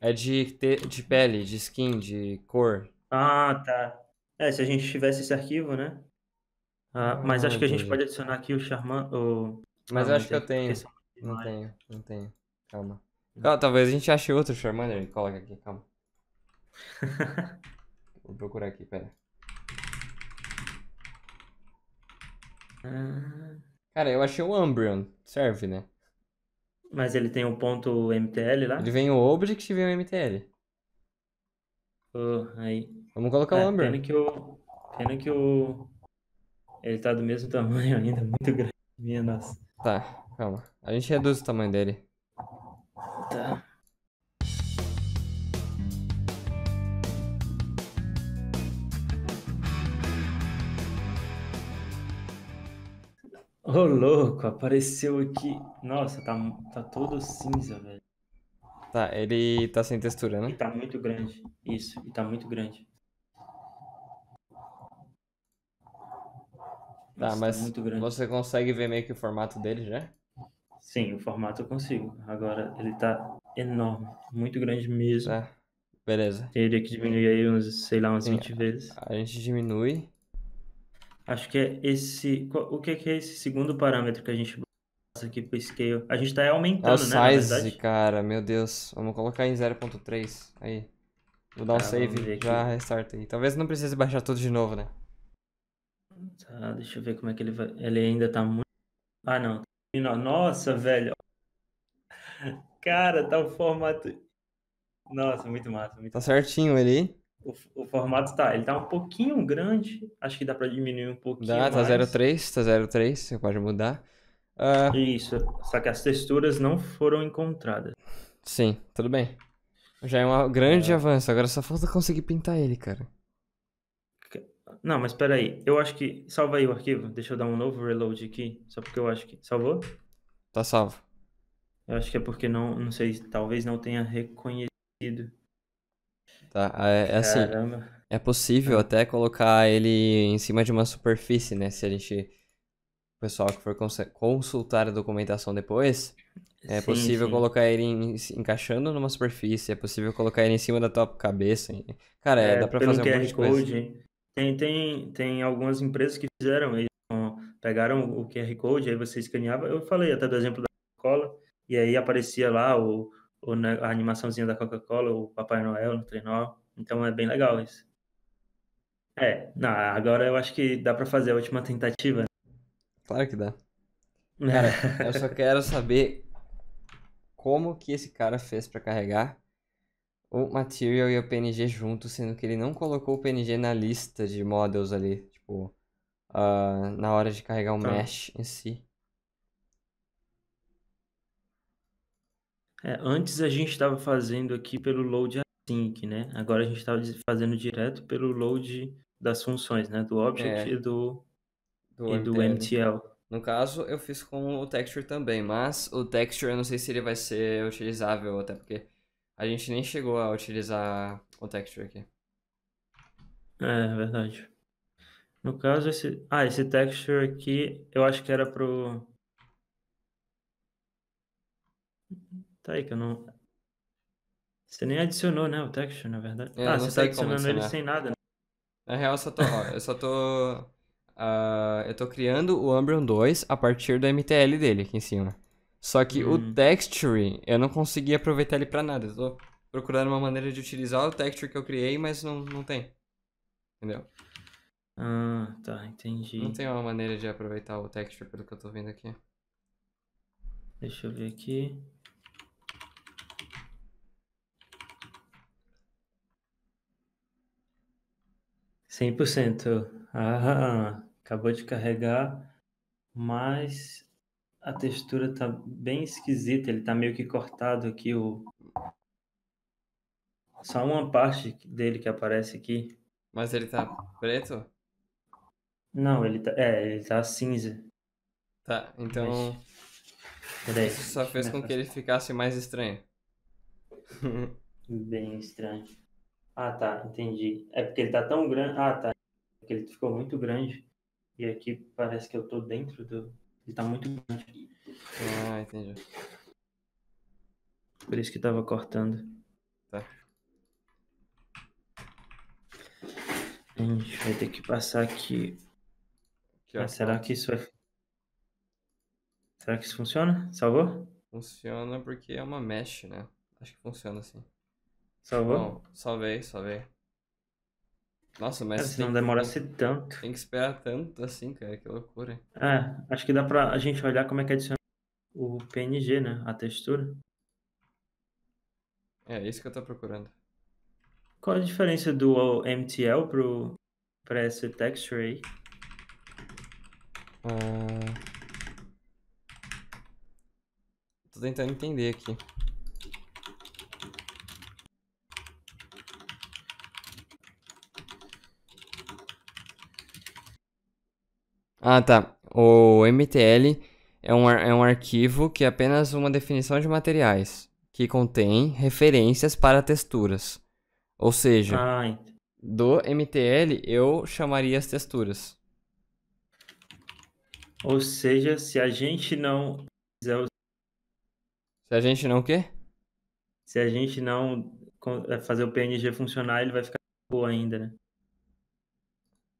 É de, de pele, de skin, de cor. Ah, tá. É, se a gente tivesse esse arquivo, né? Ah, mas ah, acho que a gente pode adicionar aqui o Charman. O... Mas ah, eu acho que eu tenho. Não tenho, não tenho. Calma. Hum. Ah, talvez a gente ache outro Charmander e coloca aqui, calma. Vou procurar aqui, pera. Ah. Cara, eu achei o Umbreon. Serve, né? Mas ele tem o um ponto MTL lá? Ele vem o Object e vem o MTL. Oh, aí. Vamos colocar é, o ah, Umbreon. Pena que o... Pena que o... Ele tá do mesmo tamanho ainda, muito grande. Minha nossa. Tá, calma. A gente reduz o tamanho dele. Tá. Ô, oh, louco, apareceu aqui. Nossa, tá, tá todo cinza, velho. Tá, ele tá sem textura, né? E tá muito grande. Isso, e tá muito grande. Tá, tá, mas muito grande. você consegue ver meio que o formato dele já? Sim, o formato eu consigo. Agora ele tá enorme, muito grande mesmo. Tá. Beleza. Teria que diminuir aí uns, sei lá, umas Sim, 20 vezes. A gente diminui. Acho que é esse. O é que é esse segundo parâmetro que a gente passa aqui pro scale? A gente tá aumentando, é o né? Size, cara, meu Deus. Vamos colocar em 0.3. Aí. Vou dar um tá, save já restarta aí. Talvez não precise baixar tudo de novo, né? Tá, deixa eu ver como é que ele vai. Ele ainda tá muito. Ah, não. Nossa, velho. Cara, tá o formato. Nossa, muito massa. Muito tá massa. certinho ele. O, o, formato tá. Ele tá um pouquinho grande. Acho que dá pra diminuir um pouquinho. Dá, tá 03, tá 03. Você pode mudar. Uh... Isso. Só que as texturas não foram encontradas. Sim, tudo bem. Já é um grande é. avanço. Agora só falta conseguir pintar ele, cara. Não, mas espera aí. Eu acho que. Salva aí o arquivo. Deixa eu dar um novo reload aqui. Só porque eu acho que. Salvou? Tá salvo. Eu acho que é porque não. Não sei. Talvez não tenha reconhecido. Tá. É, é assim. Caramba. É possível até colocar ele em cima de uma superfície, né? Se a gente. O pessoal que for consultar a documentação depois. É sim, possível sim. colocar ele em, encaixando numa superfície, é possível colocar ele em cima da tua cabeça. Cara, é, é, dá pra fazer um monte de coisa. Code, tem, tem, tem algumas empresas que fizeram isso, pegaram o QR Code, aí você escaneava. Eu falei até do exemplo da Coca-Cola, e aí aparecia lá o, o, a animaçãozinha da Coca-Cola, o Papai Noel no trenó. Então é bem legal isso. É, não, agora eu acho que dá para fazer a última tentativa. Né? Claro que dá. Cara, eu só quero saber como que esse cara fez para carregar o Material e o PNG juntos, sendo que ele não colocou o PNG na lista de models ali, tipo, uh, na hora de carregar o tá. mesh em si. É, antes a gente estava fazendo aqui pelo load async, né? Agora a gente estava fazendo direto pelo load das funções, né? Do object é. e do, do, e do MTL. No caso, eu fiz com o texture também, mas o texture eu não sei se ele vai ser utilizável, até porque a gente nem chegou a utilizar o texture aqui. É, verdade. No caso, esse... Ah, esse texture aqui, eu acho que era pro... Tá aí que eu não... Você nem adicionou, né, o texture, na verdade. É, eu ah, você tá adicionando ele sem nada, né? Na real, eu só tô... eu só tô... Uh, eu tô criando o Umbreon 2 a partir do MTL dele aqui em cima. Só que hum. o texture, eu não consegui aproveitar ele para nada. Eu tô procurando uma maneira de utilizar o texture que eu criei, mas não, não tem. Entendeu? Ah, tá, entendi. Não tem uma maneira de aproveitar o texture pelo que eu tô vendo aqui. Deixa eu ver aqui. Cem por cento. Ah, acabou de carregar, mas a textura tá bem esquisita, ele tá meio que cortado aqui o só uma parte dele que aparece aqui. Mas ele tá preto? Não, ele tá. É, ele tá cinza. Tá, então. Peraí. Isso só fez é com que ele ficasse mais estranho. Bem estranho. Ah, tá, entendi. É porque ele tá tão grande. Ah, tá. É porque ele ficou muito grande. E aqui parece que eu tô dentro do. Ele tá muito grande. Ah, entendi. Por isso que tava cortando. Tá. A gente vai ter que passar aqui. aqui ah, será que isso vai. Será que isso funciona? Salvou? Funciona porque é uma mesh, né? Acho que funciona assim. Salvou? Bom, salvei, salvei. Nossa, mas. Cara, não demora a ser tanto. Tem que esperar tanto assim, cara, que loucura. É, acho que dá pra a gente olhar como é que é adiciona o PNG, né? A textura. É, é, isso que eu tô procurando. Qual a diferença do MTL pro, pra esse texture aí? Ah... Tô tentando entender aqui. Ah, tá. O MTL é um, é um arquivo que é apenas uma definição de materiais, que contém referências para texturas. Ou seja, ah, do MTL eu chamaria as texturas. Ou seja, se a gente não fizer o... Se a gente não o quê? Se a gente não eh, fazer o PNG funcionar, ele vai ficar boa ainda, né?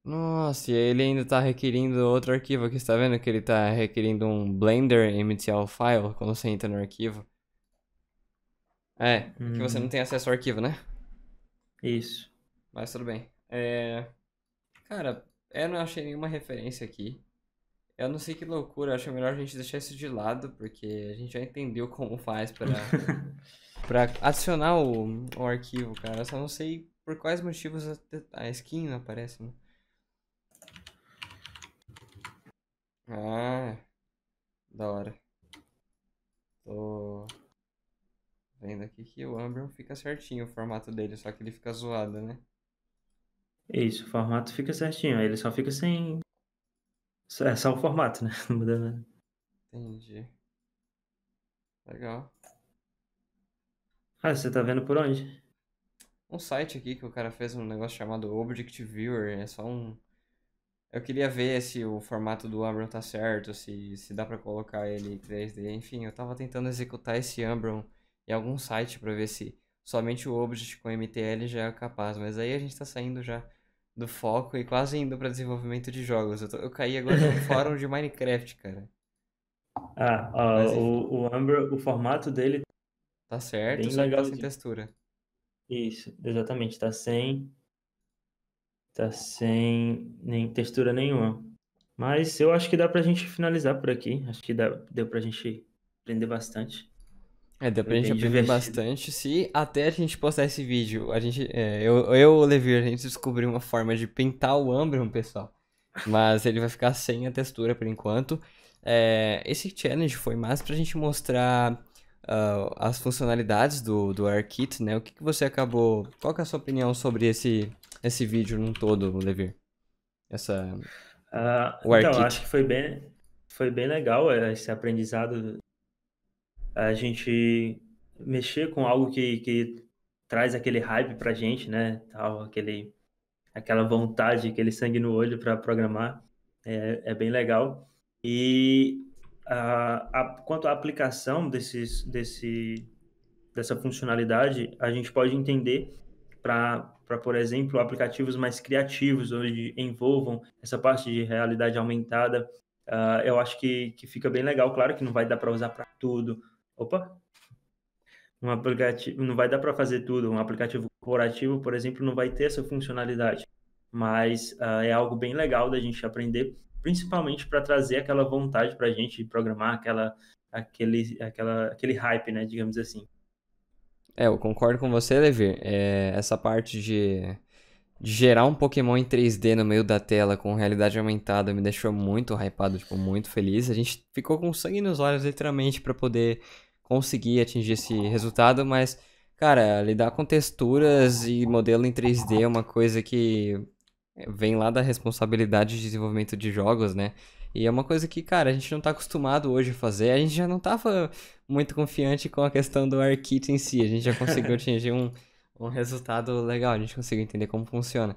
Nossa, e ele ainda está requerindo outro arquivo aqui, está vendo que ele está requerindo um Blender MTL file quando você entra no arquivo? É, hum. que você não hum. tem acesso ao arquivo, né? Isso. Mas tudo bem. É... Cara, eu não achei nenhuma referência aqui. Eu não sei que loucura, acho melhor a gente deixar isso de lado, porque a gente já entendeu como faz para para adicionar o, o arquivo, cara. Eu só não sei por quais motivos a, a skin não aparece, né? Ah, da hora. Tô vendo aqui que o Ambron fica certinho o formato dele, só que ele fica zoado, né? Isso, o formato fica certinho. Ele só fica sem. É só o formato, né? Não muda nada. Entendi. Legal. Ah, você tá vendo por onde? Um site aqui que o cara fez um negócio chamado Object Viewer. É só um, eu queria ver se o formato do Umbron tá certo, se, se dá para colocar ele em 3D. Enfim, eu tava tentando executar esse Umbron em algum site para ver se somente o Object com MTL já é capaz. Mas aí a gente tá saindo já do foco e quase indo para desenvolvimento de jogos. Eu, tô, eu caí agora no fórum de Minecraft, cara. Ah, Mas, o, o o formato dele tá certo, Bem só legal tá sem de... textura. Isso, exatamente, tá sem Tá sem nem textura nenhuma. Mas eu acho que dá pra gente finalizar por aqui. Acho que dá, deu pra gente aprender bastante. É, deu pra gente aprender divertido. bastante. Se até a gente postar esse vídeo, a gente, é, eu, eu Levi, a gente descobriu uma forma de pintar o Ambrium, pessoal. Mas ele vai ficar sem a textura por enquanto. É, esse challenge foi mais pra gente mostrar uh, as funcionalidades do, do ARKit, né? O que, que você acabou... Qual que é a sua opinião sobre esse, esse vídeo num todo, Levir? Essa. Uh, então, acho que foi bem, foi bem legal é, esse aprendizado. A gente mexer com algo que, que traz aquele hype pra gente, né? Tal, aquele, aquela vontade, aquele sangue no olho para programar. É, é bem legal. E a, quanto à aplicação desses, desse, dessa funcionalidade, a gente pode entender para, por exemplo, aplicativos mais criativos, onde envolvam essa parte de realidade aumentada. Uh, eu acho que, que fica bem legal. Claro que não vai dar para usar para tudo. Opa! Um aplicativo, não vai dar para fazer tudo. Um aplicativo corporativo, por exemplo, não vai ter essa funcionalidade. Mas uh, é algo bem legal da gente aprender, principalmente para trazer aquela vontade para a gente de programar, aquela, aquele, aquela, aquele hype, né, digamos assim. É, eu concordo com você, Levir. É, essa parte de, de, gerar um Pokémon em 3D no meio da tela com realidade aumentada me deixou muito hypado, tipo, muito feliz. A gente ficou com sangue nos olhos, literalmente, para poder conseguir atingir esse resultado, mas, cara, lidar com texturas e modelo em 3D é uma coisa que vem lá da responsabilidade de desenvolvimento de jogos, né? E é uma coisa que, cara, a gente não tá acostumado hoje a fazer. A gente já não tava muito confiante com a questão do ARKit em si. A gente já conseguiu atingir um, um resultado legal, a gente conseguiu entender como funciona.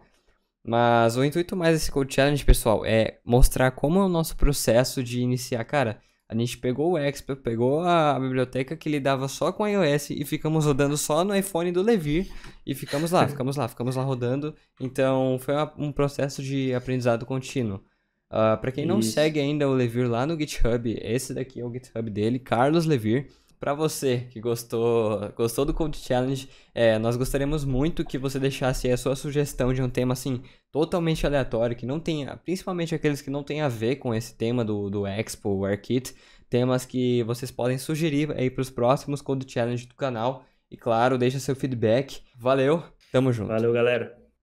Mas o intuito mais desse Code Challenge, pessoal, é mostrar como é o nosso processo de iniciar. Cara, a gente pegou o Expo, pegou a, biblioteca que lidava só com iOS e ficamos rodando só no iPhone do Levi e ficamos lá, ficamos lá, ficamos lá rodando. Então foi um processo de aprendizado contínuo. Uh, ah, para quem não Isso. segue ainda o Levir lá no GitHub, esse daqui é o GitHub dele, Carlos Levir. Para você que gostou, gostou do Code Challenge, é, nós gostaríamos muito que você deixasse a sua sugestão de um tema assim totalmente aleatório, que não tenha, principalmente aqueles que não tem a ver com esse tema do, do Expo, o AirKit, temas que vocês podem sugerir aí para os próximos Code Challenge do canal. E claro, deixa seu feedback. Valeu, tamo junto. Valeu, galera.